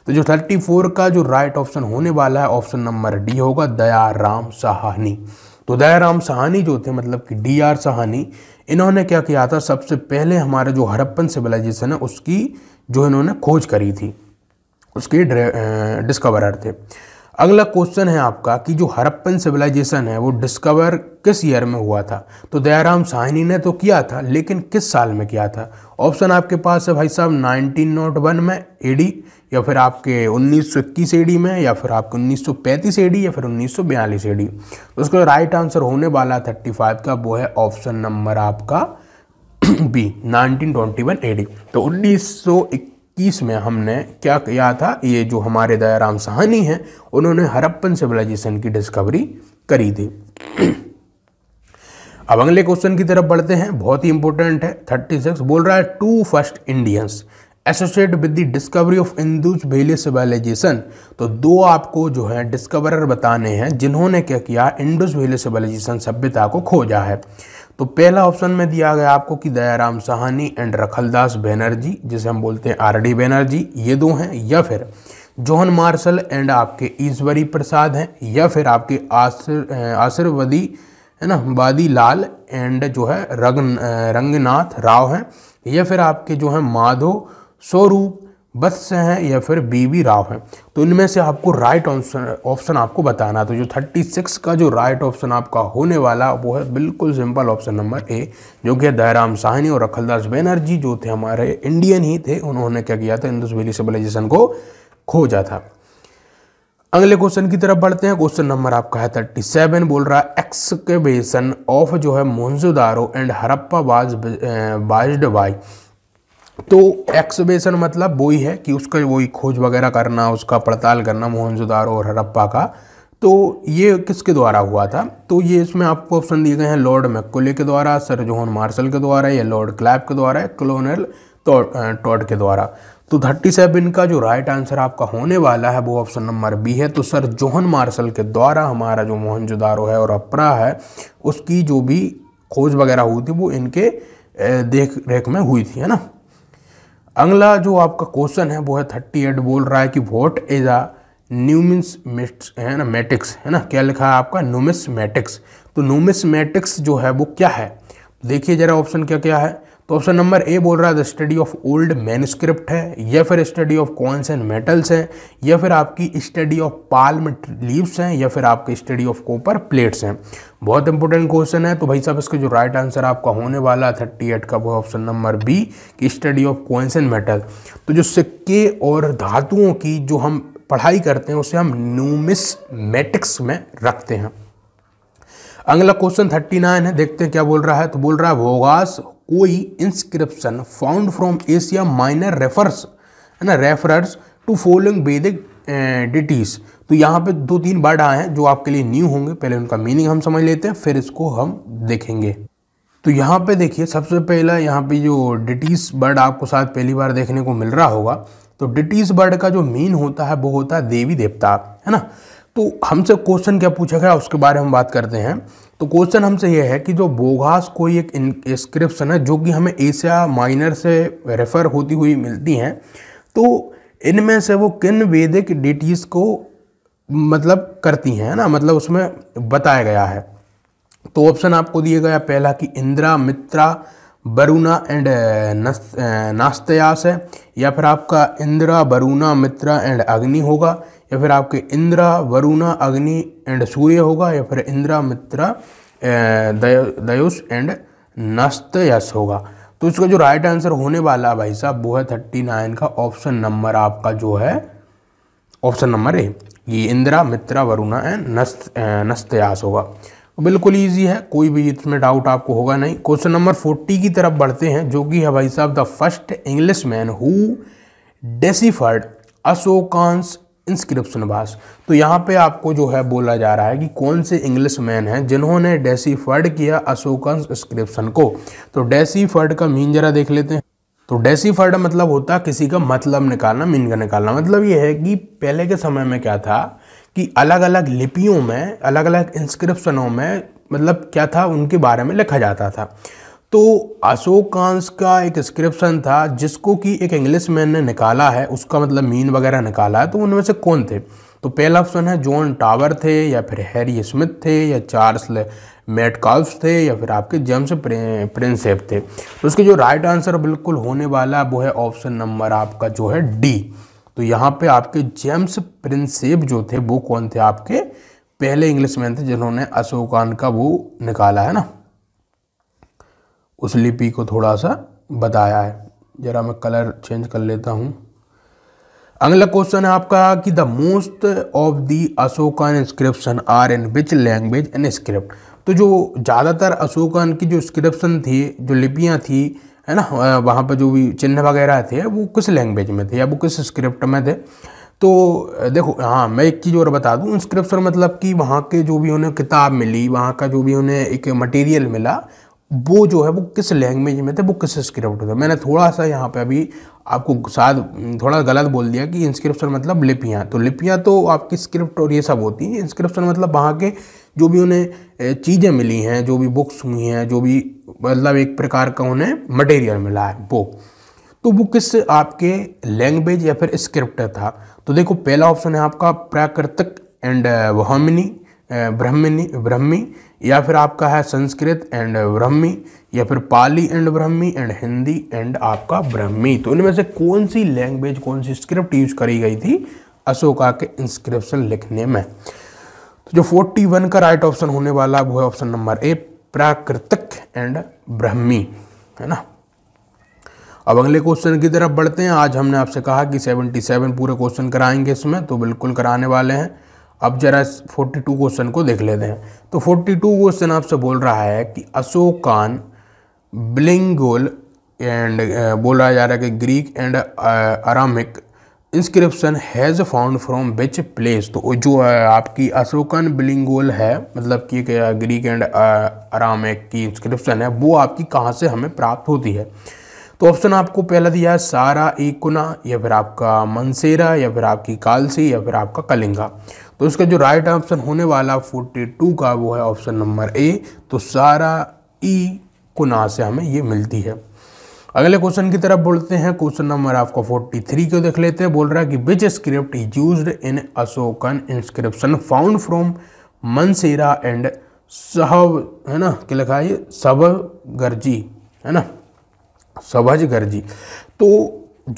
तो जो 34 का जो राइट ऑप्शन होने वाला है ऑप्शन नंबर डी होगा दयाराम सहानी तो दयाराम सहानी जो थे मतलब कि डी आर सहानी इन्होंने क्या किया था सबसे पहले हमारे जो हरप्पन सिविलाइजेशन है उसकी जो इन्होंने खोज करी थी उसके डिस्कवरर थे अगला क्वेश्चन है आपका कि जो हरप्पन सिविलाइजेशन है वो डिस्कवर किस ईयर में हुआ था तो दयाराम साहनी ने तो किया था लेकिन किस साल में किया था ऑप्शन आपके पास है भाई साहब 1901 में एडी या फिर आपके 1921 एडी में या फिर आपके 1935 एडी या फिर 1942 एडी तो उसका राइट आंसर होने वाला थर्टी फाइव का वो है ऑप्शन नंबर आपका बी 1921 एडी तो उन्नीस इक्कीस में हमने क्या किया था ये जो हमारे दयाराम साहनी हैं उन्होंने हरप्पन सिविलाइजेशन की डिस्कवरी करी थी अब अगले क्वेश्चन की तरफ बढ़ते हैं बहुत ही इंपॉर्टेंट है थर्टी सिक्स बोल रहा है two first Indians associate with the discovery of Indus valley civilisation तो दो आपको जो है डिस्कवरर बताने हैं जिन्होंने क्या किया इंडूज वेली सिविलाइजेशन सभ्यता को खोजा है तो पहला ऑप्शन में दिया गया आपको कि दयाराम साहनी एंड रखलदास बैनर्जी जिसे हम बोलते हैं आर डी बैनर्जी ये दो हैं या फिर जॉन मार्शल एंड आपके ईश्वरी प्रसाद हैं या फिर आपके आशीर्वदी आसर, है ना वादी लाल एंड जो है रंग रंगनाथ राव हैं या फिर आपके जो हैं माधो स्वरूप बत्स हैं या फिर बीवी राव हैं तो इनमें से आपको राइट ऑप्शन ऑप्शन आपको बताना तो जो 36 का जो राइट ऑप्शन आपका होने वाला वो है बिल्कुल सिंपल ऑप्शन नंबर ए जो कि दयाराम साहनी और रखलदास बैनर्जी जो थे हमारे इंडियन ही थे उन्होंने क्या किया था इंडस वैली सिविलाइजेशन को खोजा था अगले क्वेश्चन की तरफ बढ़ते हैं क्वेश्चन नंबर आपका है थर्टी सेवन बोल रहा है एक्सकेवेशन ऑफ जो है Mohenjodaro and Harappa was by तो एक्सबेशन मतलब वही है कि उसका वही खोज वगैरह करना उसका पड़ताल करना मोहनजोदारो और हड़प्पा का तो ये किसके द्वारा हुआ था तो ये इसमें आपको ऑप्शन दिए गए हैं लॉर्ड मैकुले के द्वारा सर जोहन मार्शल के द्वारा या लॉर्ड क्लैप के द्वारा या कलोनल टॉड के द्वारा तो थर्टी सेवन का जो राइट आंसर आपका होने वाला है वो ऑप्शन नंबर बी है तो सर जोहन मार्शल के द्वारा हमारा जो मोहनजोदारो है और अपरा है उसकी जो भी खोज वगैरह हुई थी वो इनके देख रेख में हुई थी है ना अगला जो आपका क्वेश्चन है वो है थर्टी एट बोल रहा है कि वॉट इज अ न्यूमिस है ना मैटिक्स है ना क्या लिखा है आपका नोमिस मैटिक्स तो नोमिस मैटिक्स जो है वो क्या है देखिए जरा ऑप्शन क्या क्या है तो ऑप्शन नंबर ए बोल रहा है the study of old manuscript है या फिर study of coins and metals है या फिर आपकी स्टडी ऑफ पाल्म लीव्स हैं या फिर आपकी स्टडी ऑफ कॉपर प्लेट्स हैं बहुत इंपॉर्टेंट क्वेश्चन है तो भाई साहब इसका जो राइट आंसर आपका होने वाला थर्टी एट का वो ऑप्शन नंबर बी कि study of coins and metal तो जो सिक्के और धातुओं की जो हम पढ़ाई करते हैं उसे हम न्यूमिसमेटिक्स में रखते हैं अगला क्वेश्चन थर्टी नाइन है देखते हैं क्या बोल रहा है तो बोल रहा है भोगास कोई inscription found from Asia Minor refers है ना refers to following Vedic deities तो यहाँ पे दो तीन वर्ड आए हैं जो आपके लिए न्यू होंगे पहले उनका मीनिंग हम समझ लेते हैं फिर इसको हम देखेंगे तो यहाँ पे देखिए सबसे पहला यहाँ पे जो डिटीज़ वर्ड आपको साथ पहली बार देखने को मिल रहा होगा तो डिटीज़ वर्ड का जो मीन होता है वो होता है देवी देवता है ना तो हमसे क्वेश्चन क्या पूछा गया उसके बारे में बात करते हैं तो क्वेश्चन हमसे यह है कि जो बोघास कोई एक इंस्क्रिप्शन है जो कि हमें एशिया माइनर से रेफ़र होती हुई मिलती हैं तो इनमें से वो किन वेदिक डेटीज़ को मतलब करती हैं ना मतलब उसमें बताया गया है तो ऑप्शन आपको दिए गया पहला कि इंद्रा मित्रा बरुणा एंड नास्तयास है या फिर आपका इंद्रा बरुणा मित्रा एंड अग्नि होगा या फिर आपके इंद्रा वरुणा अग्नि एंड सूर्य होगा या फिर इंद्रा मित्रा दयुष एंड यश होगा तो इसका जो राइट आंसर होने वाला भाई साहब वो है थर्टी नाइन का ऑप्शन नंबर आपका जो है ऑप्शन नंबर ए ये इंदिरा मित्रा वरुणा एंड नस्त नस्तयास होगा बिल्कुल ईजी है कोई भी इसमें डाउट आपको होगा नहीं क्वेश्चन नंबर फोर्टी की तरफ बढ़ते हैं जो कि है भाई साहब the first English man who deciphered Ashoka's inscription was तो यहाँ पे आपको जो है बोला जा रहा है कि कौन से इंग्लिश मैन हैं जिन्होंने डेसीफर्ड किया अशोका इंस्क्रिप्शन को तो डेसीफर्ड का मीन जरा देख लेते हैं तो डेसीफर्ड मतलब होता है किसी का मतलब निकालना मीन का निकालना मतलब ये है कि पहले के समय में क्या था कि अलग अलग लिपियों में अलग अलग इंस्क्रिप्शनों में मतलब क्या था उनके बारे में लिखा जाता था तो अशोक कांस का एक स्क्रिप्शन था जिसको कि एक इंग्लिश मैन ने निकाला है उसका मतलब मीन वगैरह निकाला है तो उनमें से कौन थे तो पहला ऑप्शन है जॉन टावर थे या फिर हैरी स्मिथ थे या चार्ल्स मेटकाल्फ थे या फिर आपके जेम्स प्रिंसेप थे तो उसके जो राइट आंसर बिल्कुल होने वाला वो है ऑप्शन नंबर आपका जो है डी तो यहाँ पे आपके जेम्स प्रिंसेप जो थे वो कौन थे आपके पहले मैन थे जिन्होंने अशोकान का वो निकाला है ना उस लिपि को थोड़ा सा बताया है ज़रा मैं कलर चेंज कर लेता हूँ अगला क्वेश्चन है आपका कि the most of the Ashokan inscription are in which language and script तो जो ज़्यादातर अशोकन की जो स्क्रिप्शन थी जो लिपियाँ थी है ना वहाँ पर जो भी चिन्ह वगैरह थे वो किस लैंग्वेज में थे या वो किस स्क्रिप्ट में थे तो देखो हाँ मैं एक चीज़ और बता दूँ इंस्क्रिप्शन मतलब कि वहाँ के जो भी उन्हें किताब मिली वहाँ का जो भी उन्हें एक मटेरियल मिला वो जो है वो किस लैंग्वेज में थे वो किस स्क्रिप्ट था मैंने थोड़ा सा यहाँ पे अभी आपको शायद हम्म, थोड़ा गलत बोल दिया कि इंस्क्रिप्शन मतलब लिपियाँ तो लिपियाँ तो आपकी स्क्रिप्ट और ये सब होती हैं इंस्क्रिप्शन मतलब वहाँ के जो भी उन्हें चीज़ें मिली हैं जो भी बुक्स हुई हैं जो भी मतलब एक प्रकार का उन्हें मटेरियल मिला है वो तो वो किस आपके लैंग्वेज या फिर स्क्रिप्ट था तो देखो पहला ऑप्शन है आपका प्राकृतिक एंड वहमिनी ब्रह्मिनी ब्रह्मी या फिर आपका है संस्कृत एंड ब्रह्मी या फिर Pali and Brahmi and Hindi and आपका ब्रह्मी तो इनमें से कौन सी लैंग्वेज कौन सी स्क्रिप्ट यूज करी गई थी अशोका के इंस्क्रिप्शन लिखने में तो जो 41 का राइट ऑप्शन होने वाला वो है ऑप्शन नंबर ए प्राकृतिक एंड ब्रह्मी है ना अब अगले क्वेश्चन की तरफ बढ़ते हैं आज हमने आपसे कहा कि 77 पूरे क्वेश्चन कराएंगे इसमें तो बिल्कुल कराने वाले हैं अब जरा 42 क्वेश्चन को देख लेते हैं तो 42 क्वेश्चन आपसे बोल रहा है कि अशोकान ब्लिंगोल एंड बोला जा रहा है कि Greek and Aramaic inscription has found from which place तो जो आपकी अशोकन बिलिंगोल है मतलब कि ग्रीक एंड अरामिक की इंस्क्रिप्शन है वो आपकी कहाँ से हमें प्राप्त होती है तो ऑप्शन आपको पहला दिया है सारा एकुना या फिर आपका मनसेरा या फिर आपकी कालसी या फिर आपका कलिंगा तो इसका जो राइट ऑप्शन होने वाला 42 का वो है ऑप्शन नंबर ए तो सारा ई कुना से हमें ये मिलती है अगले क्वेश्चन की तरफ बोलते हैं क्वेश्चन नंबर आपका 43 को देख लेते हैं बोल रहा है कि which script is use in Ashokan inscription found from Mansehra and सहब है ना क्या लिखा है सब गर्जी है ना सभज गर्जी तो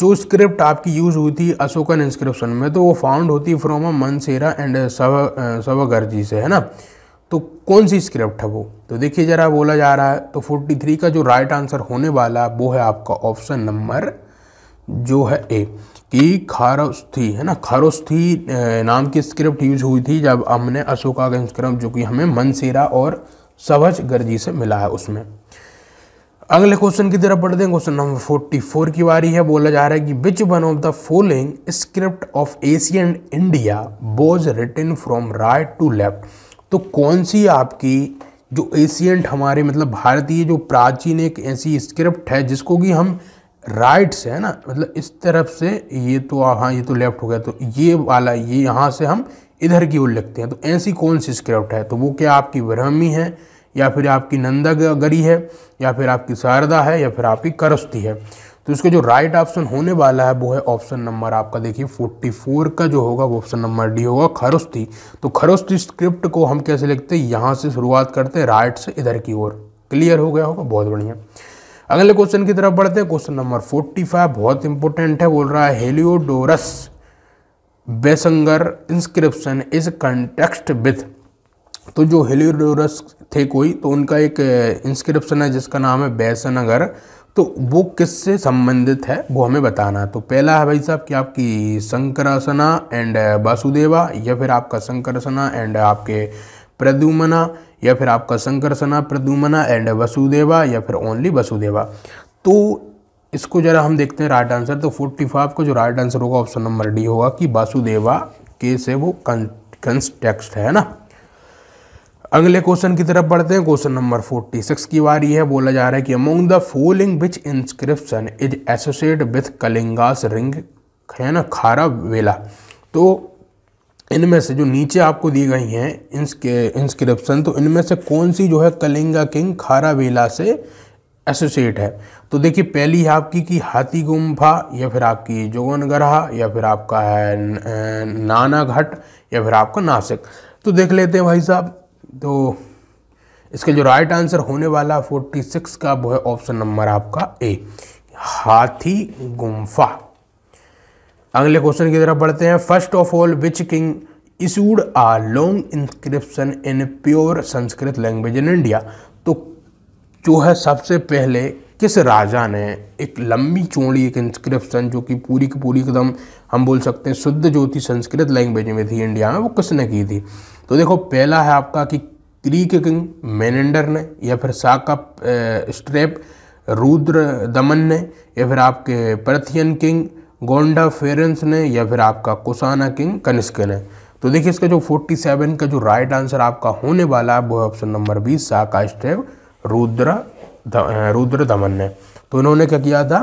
जो स्क्रिप्ट आपकी यूज़ हुई थी अशोकन इंस्क्रिप्शन में तो वो फाउंड होती फ्रॉम अ मनसेरा एंड सवागर्जी से है ना तो कौन सी स्क्रिप्ट है वो तो देखिए ज़रा बोला जा रहा है तो 43 का जो राइट आंसर होने वाला वो है आपका ऑप्शन नंबर जो है ए कि खारोस्थी है ना खारोस्थी नाम की स्क्रिप्ट यूज हुई थी जब हमने अशोका का इंस्क्रिप्ट जो कि हमें मनसेरा और सवज गर्जी से मिला है उसमें अगले क्वेश्चन की तरफ बढ़ते हैं क्वेश्चन नंबर फोर्टी फोर की बारी है बोला जा रहा है कि which one of the following script of Asian India was written from right to left तो कौन सी आपकी जो एशियंट हमारे मतलब भारतीय जो प्राचीन एक ऐसी स्क्रिप्ट है जिसको कि हम राइट से है ना मतलब इस तरफ से ये तो हाँ ये तो लेफ्ट हो गया तो ये वाला ये यहाँ से हम इधर की ओर लिखते हैं तो ऐसी कौन सी स्क्रिप्ट है तो वो क्या आपकी ब्रह्मी है या फिर आपकी नंदा गरी है या फिर आपकी शारदा है या फिर आपकी करस्ती है तो इसका जो राइट ऑप्शन होने वाला है वो है ऑप्शन नंबर आपका देखिए 44 का जो होगा वो ऑप्शन नंबर डी होगा खरोस्ती तो खरोस्ती स्क्रिप्ट को हम कैसे लिखते हैं यहाँ से शुरुआत करते हैं राइट से इधर की ओर क्लियर हो गया होगा बहुत बढ़िया अगले क्वेश्चन की तरफ बढ़ते हैं क्वेश्चन नंबर 45 बहुत इंपॉर्टेंट है बोल रहा है Heliodorus Besnagar inscription is context with तो जो हेलियोडोरस थे कोई तो उनका एक इंस्क्रिप्शन है जिसका नाम है बैसनगर तो वो किससे संबंधित है वो हमें बताना तो पहला है भाई साहब कि आपकी शंकरासना एंड वासुदेवा या फिर आपका शंकरसना एंड आपके प्रद्युमना या फिर आपका शंकरसना प्रद्युमना एंड वसुदेवा या फिर ओनली वसुदेवा तो इसको जरा हम देखते हैं राइट आंसर तो फोर्टी फाइव का जो राइट आंसर होगा ऑप्शन नंबर डी होगा कि वासुदेवा के से वो कंस्टेक्स्ट है ना अगले क्वेश्चन की तरफ बढ़ते हैं क्वेश्चन नंबर 46 की बारी है बोला जा रहा है कि among the following which inscription is associate with Kalingas ring है ना खारा वेला तो इनमें से जो नीचे आपको दी गई हैं इंस्क्रिप्शन तो इनमें से कौन सी जो है कलिंगा किंग खारा वेला से एसोसिएट है तो देखिए पहली है आपकी कि हाथी गुम्फा या फिर आपकी जोगन गरहा या फिर आपका है नाना घाट या फिर आपका नासिक तो देख लेते हैं भाई साहब तो इसके जो राइट आंसर होने वाला 46 का वो है ऑप्शन नंबर आपका ए हाथी गुम्फा अगले क्वेश्चन की तरफ बढ़ते हैं first of all which king issued a long inscription in pure Sanskrit language in India तो जो है सबसे पहले किस राजा ने एक लंबी चौड़ी एक इंस्क्रिप्शन जो कि पूरी की पूरी एकदम हम बोल सकते हैं शुद्ध जो थी संस्कृत लैंग्वेज में थी इंडिया में वो किसने की थी तो देखो पहला है आपका कि क्रीक किंग मैनेंडर ने या फिर साका स्ट्रेप रुद्र दमन ने या फिर आपके परथियन किंग गोंडा फेरेंस ने या फिर आपका कुसाना किंग कनिष्क ने तो देखिए इसका जो 47 का जो राइट आंसर आपका होने वाला है वो है option number B Saka satrap Rudra Rudradaman ने तो इन्होंने क्या किया था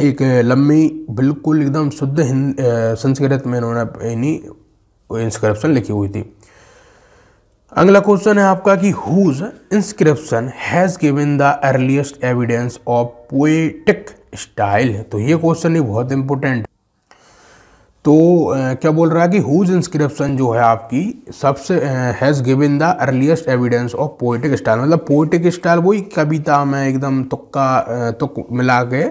एक लंबी बिल्कुल एकदम शुद्ध संस्कृत में इन्होंने इंस्क्रिप्शन लिखी हुई थी अगला क्वेश्चन है आपका कि whose inscription has given the earliest evidence of poetic style तो ये क्वेश्चन ही बहुत इंपॉर्टेंट तो आ, क्या बोल रहा है कि हुज इंस्क्रिप्शन जो है आपकी सबसे has given the earliest evidence of poetic style मतलब पोएटिक स्टाइल वही कविता में एकदम तुक्का तुक मिला के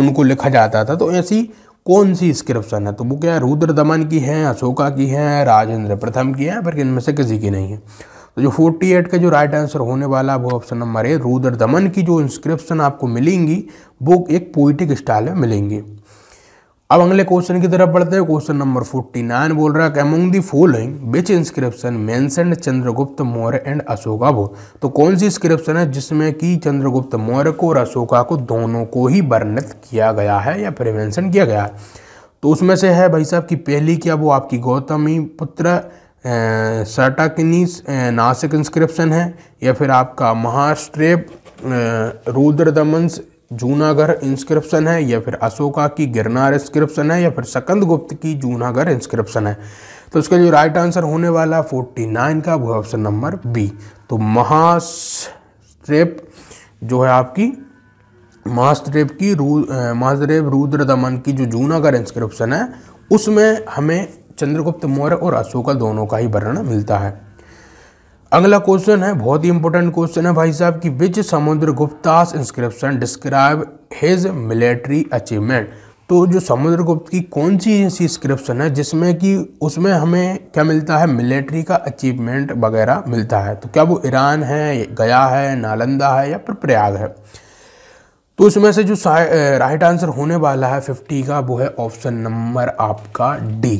उनको लिखा जाता था तो ऐसी कौन सी इंस्क्रिप्शन है तो वो क्या है रुद्र दमन की है अशोका की है राजेंद्र प्रथम की है पर इनमें से किसी की नहीं है तो जो 48 का जो राइट आंसर होने वाला वो ऑप्शन नंबर ए रुद्र दमन की जो इंस्क्रिप्शन आपको मिलेंगी वो एक पोइटिक स्टाइल में मिलेंगी अब अगले क्वेश्चन की तरफ बढ़ते हैं क्वेश्चन नंबर फोर्टी नाइन बोल रहा है among the following which inscription mentioned Chandragupta Maurya and Ashoka भो तो कौन सी इंस्क्रिप्शन है जिसमें कि चंद्रगुप्त मौर्य को और अशोका को दोनों को ही वर्णित किया गया है या फिर मैंसन किया गया है तो उसमें से है भाई साहब की पहली क्या वो आपकी गौतमी पुत्र सटाकिनी नासिक इंस्क्रिप्शन है या फिर आपका महाष्ट्रेप रुद्र दमन जूनागढ़ इंस्क्रिप्शन है या फिर अशोका की गिरनार इंस्क्रिप्शन है या फिर सकंद गुप्त की जूनागढ़ इंस्क्रिप्शन है तो इसका जो राइट आंसर होने वाला फोर्टी नाइन का वो ऑप्शन नंबर बी तो महास्ट्रेप जो है आपकी महास्ट्रेप की रू महास्ट्रेप रुद्र दमन की जो जूनागढ़ इंस्क्रिप्शन है उसमें हमें चंद्रगुप्त मौर्य और अशोका दोनों का ही वर्णन मिलता है अगला क्वेश्चन है बहुत ही इंपॉर्टेंट क्वेश्चन है भाई साहब कि which Samudragupta's inscription describe his military achievement तो जो समुद्र गुप्त की कौन सी ऐसी इंस्क्रिप्शन है जिसमें कि उसमें हमें क्या मिलता है मिलिट्री का अचीवमेंट वगैरह मिलता है तो क्या वो ईरान है गया है नालंदा है या फिर प्रयाग है तो उसमें से जो राइट आंसर होने वाला है फिफ्टी का वो है ऑप्शन नंबर आपका डी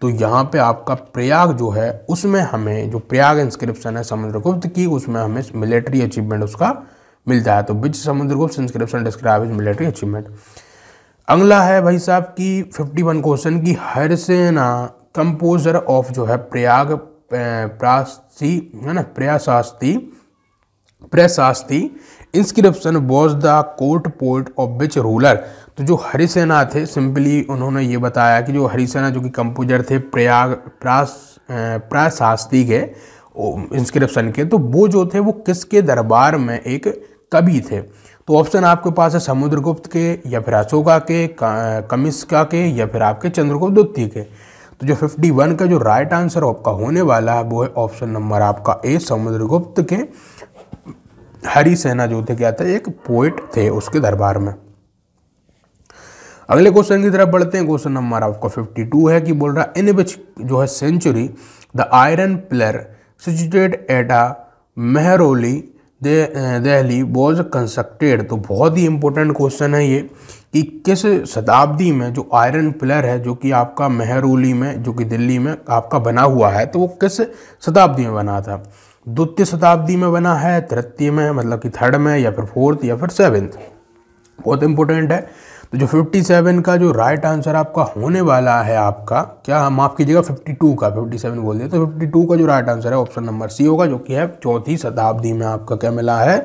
तो यहाँ पे आपका प्रयाग जो है उसमें हमें जो प्रयाग इंस्क्रिप्शन है समुद्रगुप्त की उसमें हमें मिलिट्री अचीवमेंट उसका मिलता है तो which Samudragupta inscription describe is military achievement अगला है भाई साहब की 51 क्वेश्चन की हरसेना कंपोजर ऑफ जो है प्रयाग प्रास्ती है ना प्रयासास्ती Prashasti inscription was the court poet of which ruler तो जो हरिसेना थे सिंपली उन्होंने ये बताया कि जो हरिसेना जो कि कंपोजर थे प्रयाग प्रास प्रशास्ती के इंस्क्रिप्शन के तो वो जो थे वो किसके दरबार में एक कवि थे तो ऑप्शन आपके पास है समुद्रगुप्त के या फिर अशोका के कमिस्का के या फिर आपके चंद्रगुप्त द्वितीय के तो जो 51 का जो राइट आंसर आपका होने वाला है वो है ऑप्शन नंबर आपका ए समुद्रगुप्त के हरी सेना जो थे क्या थे एक पोइट थे उसके दरबार में अगले क्वेश्चन की तरफ बढ़ते हैं क्वेश्चन नंबर आपका 52 है कि बोल रहा इन विच जो है century the iron pillar situated at a Mehrauli Delhi was constructed तो बहुत ही इंपॉर्टेंट क्वेश्चन है ये कि किस शताब्दी में जो आयरन पिलर है जो कि आपका मेहरोली में जो कि दिल्ली में आपका बना हुआ है तो वो किस शताब्दी में बना था द्वितीय शताब्दी में बना है तृतीय में मतलब कि थर्ड में या फिर फोर्थ या फिर सेवेंथ बहुत इंपॉर्टेंट है तो जो 57 का जो राइट आंसर आपका होने वाला है आपका क्या हम माफ़ कीजिएगा 52 का 57 बोल दिया तो 52 का जो राइट आंसर है ऑप्शन नंबर सी होगा जो कि है चौथी शताब्दी में आपका क्या मिला है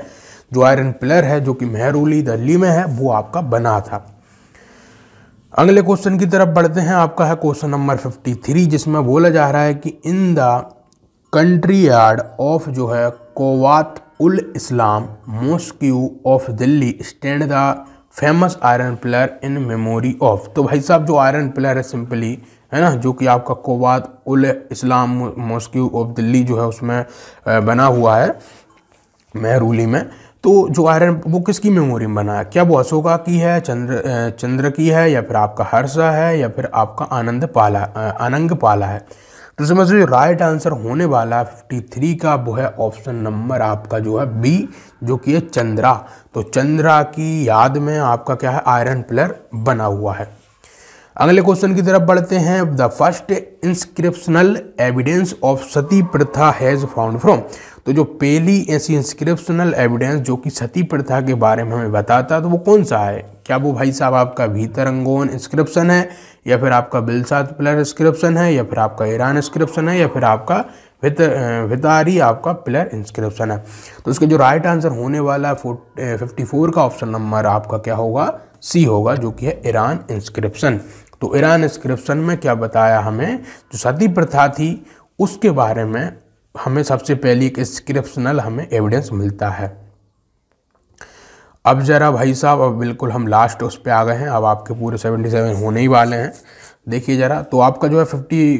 जो आयरन पिलर है जो कि मेहरूली दिल्ली में है वो आपका बना था अगले क्वेश्चन की तरफ बढ़ते हैं आपका है क्वेश्चन नंबर 53 जिसमें बोला जा रहा है कि in the courtyard of जो है Quwwat ul Islam mosque of Delhi stand the famous iron pillar in memory of तो भाई साहब जो आयरन पिलर है सिंपली है ना जो कि आपका कोवात उल इस्लाम मोस्क्यू ऑफ दिल्ली जो है उसमें बना हुआ है मेहरूली में तो जो आयरन वो किसकी मेमोरी में बना है क्या वो अशोका की है चंद्र चंद्र की है या फिर आपका हर्षा है या फिर आपका आनंद पाला आनंद पाला है तो समझ लो राइट आंसर होने वाला है फिफ्टी थ्री का वो है ऑप्शन नंबर आपका जो है बी जो कि है चंद्रा तो चंद्रा की याद में आपका क्या है आयरन पिलर बना हुआ है अगले क्वेश्चन की तरफ बढ़ते हैं the first inscriptional evidence of sati pratha has found from तो जो पहली ऐसी इंस्क्रिप्शनल एविडेंस जो कि सती प्रथा के बारे में हमें बताता तो वो कौन सा है क्या वो भाई साहब आपका भीतर अंगोन इंस्क्रिप्शन है या फिर आपका बिलसात पिलर इंस्क्रिप्शन है या फिर आपका ईरान इंस्क्रिप्शन है या फिर आपका वित वितारी आपका पिलर इंस्क्रिप्शन है तो उसके जो राइट आंसर होने वाला फिफ्टी फोर का ऑप्शन नंबर आपका क्या होगा सी होगा जो कि है ईरान इंस्क्रिप्शन तो ईरान इंस्क्रिप्शन में क्या बताया हमें जो सती प्रथा थी उसके बारे में हमें सबसे पहले एक स्क्रिप्शनल हमें एविडेंस मिलता है अब ज़रा भाई साहब अब बिल्कुल हम लास्ट उस पर आ गए हैं अब आपके पूरे सेवेंटी सेवन होने ही वाले हैं देखिए ज़रा तो आपका जो है फिफ्टी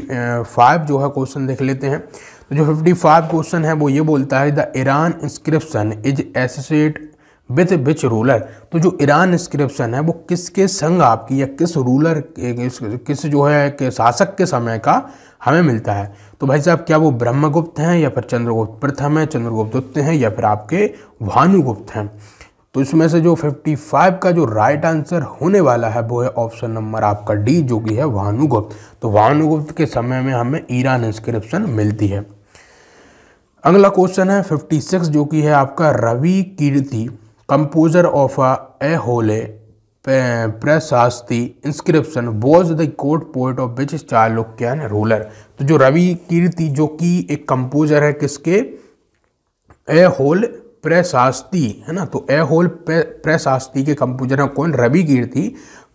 फाइव जो है क्वेश्चन देख लेते हैं तो जो फिफ्टी फाइव क्वेश्चन है वो ये बोलता है the Eran inscription is associate with which ruler तो जो ईरान इंस्क्रिप्शन है वो किसके संग आपकी या किस रूलर किस जो है के शासक के समय का हमें मिलता है तो भाई साहब क्या वो ब्रह्मगुप्त हैं या फिर चंद्रगुप्त प्रथम है चंद्रगुप्त हैं या फिर आपके भानुगुप्त हैं तो इसमें से जो 55 का जो राइट आंसर होने वाला है वो है ऑप्शन नंबर आपका डी जो कि है भानुगुप्त तो भानुगुप्त के समय में हमें ईरान इंस्क्रिप्शन मिलती है अगला क्वेश्चन है 56 जो कि है आपका Ravi Kirti composer of a Aihole Prashasti inscription was the court poet of which Chalukyan ruler तो जो रवि कीर्ति जो कि एक कंपोजर है किसके ए होल प्रशास्ती है ना तो ए होल प्रशास्ती के कंपोजर हैं कौन रवि कीर्ति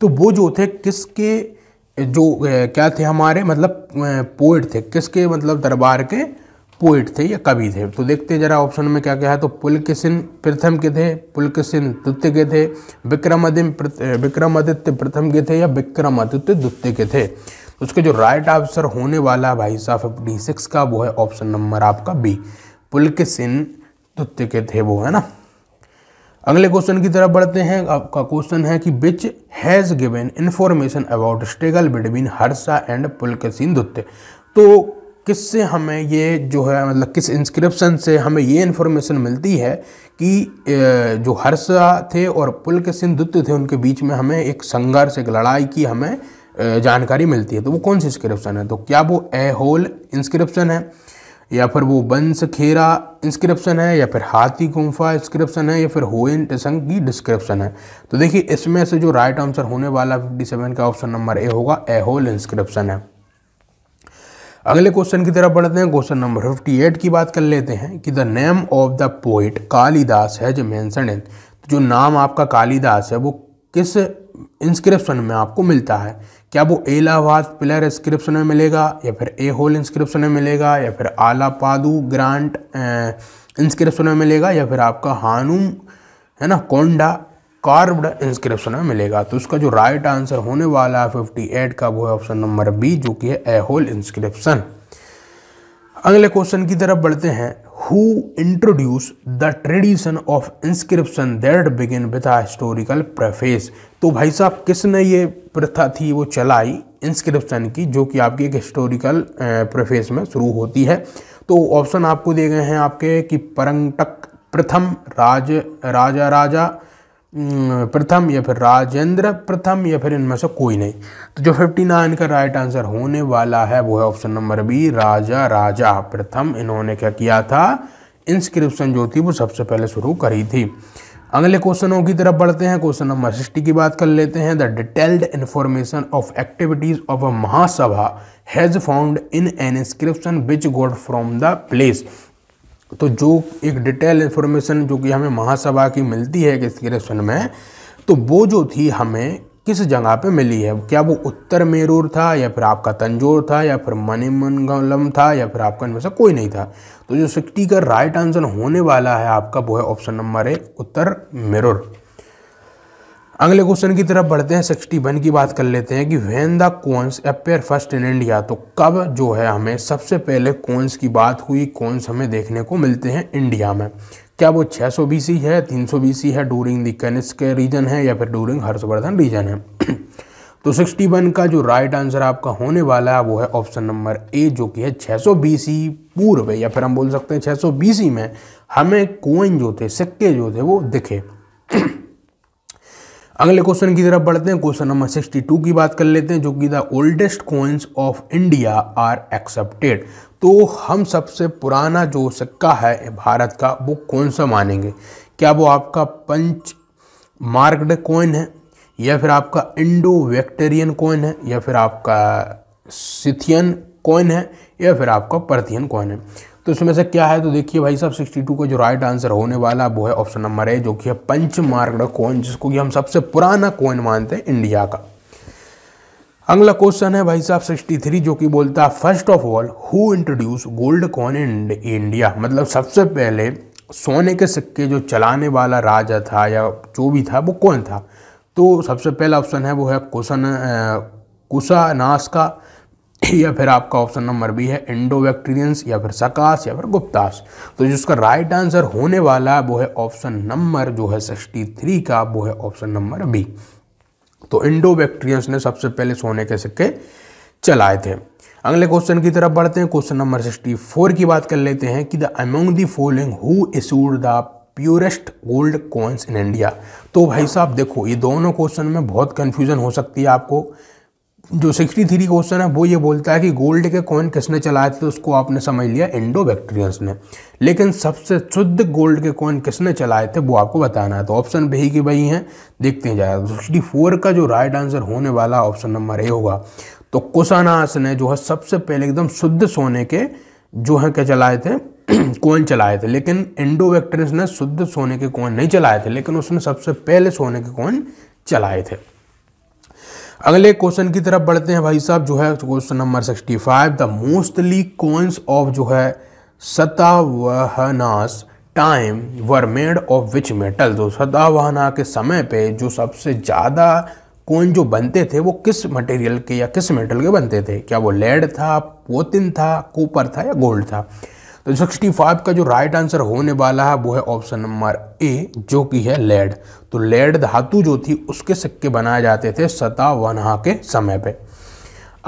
तो वो जो थे किसके जो क्या थे हमारे मतलब पोइट थे किसके मतलब दरबार के पोइट थे या कवि थे तो देखते हैं जरा ऑप्शन में क्या क्या है तो पुलकिसिन प्रथम के थे पुलकिसिन द्वितीय के थे विक्रमादित्य विक्रमादित्य प्रथम के थे या विक्रमादित्य द्वितीय के थे उसके जो राइट आंसर होने वाला भाई साहब फिफ्टी सिक्स का वो है ऑप्शन नंबर आपका बी सिन तुत्य के थे वो है ना अगले क्वेश्चन की तरफ बढ़ते हैं आपका क्वेश्चन है कि which has given information about struggle between Harsha and Pulakeshin Dvitiya तो किससे हमें ये जो है मतलब किस इंस्क्रिप्शन से हमें ये इन्फॉर्मेशन मिलती है कि जो हर्षा थे और पुल पुलकसिन दुत्य थे उनके बीच में हमें एक संघर्ष एक लड़ाई की हमें जानकारी मिलती है तो वो कौन सी इंस्क्रिप्शन है तो क्या वो ए होल इंस्क्रिप्शन है या फिर वो बंस खेरा इंस्क्रिप्शन है या फिर हाथी गुम्फा इंस्क्रिप्शन है या फिर होइन टसंग की डिस्क्रिप्शन है तो देखिए इसमें से जो राइट आंसर होने वाला फिफ्टी सेवन का ऑप्शन नंबर ए होगा ए होल इंस्क्रिप्शन है अगले क्वेश्चन की तरफ बढ़ते हैं क्वेश्चन नंबर फिफ्टी एट की बात कर लेते हैं कि the name of the poet Kalidas has mention in जो नाम आपका कालिदास है वो किस इंस्क्रिप्शन में आपको मिलता है क्या वो एलावाद पिलर इंस्क्रिप्शन में मिलेगा या फिर ए होल इंस्क्रिप्शन में मिलेगा या फिर आला पादू ग्रांट इंस्क्रिप्शन में मिलेगा या फिर आपका हानूम है ना कोंडा कार्ब्ड इंस्क्रिप्शन में मिलेगा तो उसका जो राइट आंसर होने वाला है फिफ्टी एट का वो है ऑप्शन नंबर बी जो कि है ए होल इंस्क्रिप्शन अगले क्वेश्चन की तरफ बढ़ते हैं who introduce the tradition of inscription that begin with a historical preface तो भाई साहब किसने ये प्रथा थी वो चलाई इंस्क्रिप्शन की जो कि आपकी एक हिस्टोरिकल प्रेफेस में शुरू होती है तो ऑप्शन आपको दिए गए हैं आपके कि परंटक प्रथम राज राजा राजा प्रथम या फिर राजेंद्र प्रथम या फिर इनमें से कोई नहीं तो जो 59 का राइट आंसर होने वाला है वो है option number B Raja Raja प्रथम इन्होंने क्या किया था इंस्क्रिप्शन जो थी वो सबसे पहले शुरू करी थी अगले क्वेश्चनों की तरफ बढ़ते हैं क्वेश्चन नंबर सिक्सटी की बात कर लेते हैं the detailed information of activities of a Mahasabha has found in an inscription which got from the place तो जो एक डिटेल इन्फॉर्मेशन जो कि हमें महासभा की मिलती है किस क्रिप्शन में तो वो जो थी हमें किस जगह पे मिली है क्या वो उत्तर मेरूर था या फिर आपका तंजोर था या फिर मणिमंगलम था या फिर आपका इनमें से कोई नहीं था तो जो सिक्टी का राइट आंसर होने वाला है आपका वो है option number A Uttaramerur अगले क्वेश्चन की तरफ बढ़ते हैं सिक्सटी वन की बात कर लेते हैं कि when the coins appear first in India तो कब जो है हमें सबसे पहले कॉन्स की बात हुई कॉन्स हमें देखने को मिलते हैं इंडिया में क्या वो 600 सौ बीसी है 300 सौ बीसी है डूरिंग द के रीजन है या फिर डूरिंग हर्षवर्धन रीजन है तो 61 का जो राइट आंसर आपका होने वाला है वो है ऑप्शन नंबर ए जो कि है 600 सौ बीसी पूर्व या फिर हम बोल सकते हैं 600 सौ बीसी में हमें कोइन जो थे सिक्के जो थे वो दिखे अगले क्वेश्चन की तरफ बढ़ते हैं क्वेश्चन नंबर 62 की बात कर लेते हैं जो कि the oldest coins of India are accepted तो हम सबसे पुराना जो सिक्का है भारत का वो कौन सा मानेंगे क्या वो आपका पंच मार्क्ड कॉइन है या फिर आपका इंडो वैक्टेरियन कॉइन है या फिर आपका सिथियन कॉइन है या फिर आपका पर्थियन कॉइन है तो इसमें से क्या है तो देखिए भाई साहब 62 का जो राइट आंसर होने वाला वो है ऑप्शन नंबर ए जो कि है पंच मार्कड कॉइन जिसको कि हम सबसे पुराना कॉइन मानते हैं इंडिया का अगला क्वेश्चन है भाई साहब 63 जो कि बोलता है first of all who introduce gold coin in India मतलब सबसे पहले सोने के सिक्के जो चलाने वाला राजा था या जो भी था वो कौन था तो सबसे पहला ऑप्शन है वो है कुशन कुशानास का या फिर आपका ऑप्शन नंबर बी है इंडो या फिर सकास या फिर गुप्तास तो जिसका राइट आंसर होने वाला है वो है ऑप्शन नंबर जो है सिक्सटी थ्री का वो है ऑप्शन नंबर बी तो इंडो ने सबसे पहले सोने के सिक्के चलाए थे अगले क्वेश्चन की तरफ बढ़ते हैं क्वेश्चन नंबर सिक्सटी फोर की बात कर लेते हैं कि the among the following who issued the purest gold coins in India तो भाई साहब देखो ये दोनों क्वेश्चन में बहुत कन्फ्यूजन हो सकती है आपको जो सिक्सटी थ्री क्वेश्चन है वो ये बोलता है कि गोल्ड के कॉइन किसने चलाए थे तो उसको आपने समझ लिया इंडो बैक्टीरियंस ने लेकिन सबसे शुद्ध गोल्ड के कॉइन किसने चलाए थे वो आपको बताना है तो ऑप्शन भी के भाई हैं देखते हैं जाएगा सिक्सटी फोर का जो राइट आंसर होने वाला ऑप्शन नंबर ए होगा तो कुशानास ने जो है सबसे पहले एकदम शुद्ध सोने के जो है क्या चलाए थे कौन चलाए थे लेकिन इंडो ने शुद्ध सोने के कौन नहीं चलाए थे लेकिन उसने सबसे पहले सोने के कौन चलाए थे अगले क्वेश्चन की तरफ बढ़ते हैं भाई साहब जो है question number sixty five the mostly coins of जो है Satavahanas time were made of which metal तो सतावहना के समय पे जो सबसे ज़्यादा कोइन जो बनते थे वो किस मटेरियल के या किस मेटल के बनते थे क्या वो लेड था पोतिन था कूपर था या गोल्ड था तो सिक्सटी फाइव का जो राइट आंसर होने वाला है वो है ऑप्शन नंबर ए जो कि है लेड तो लेड धातु जो थी उसके सिक्के बनाए जाते थे सतावनहा के समय पे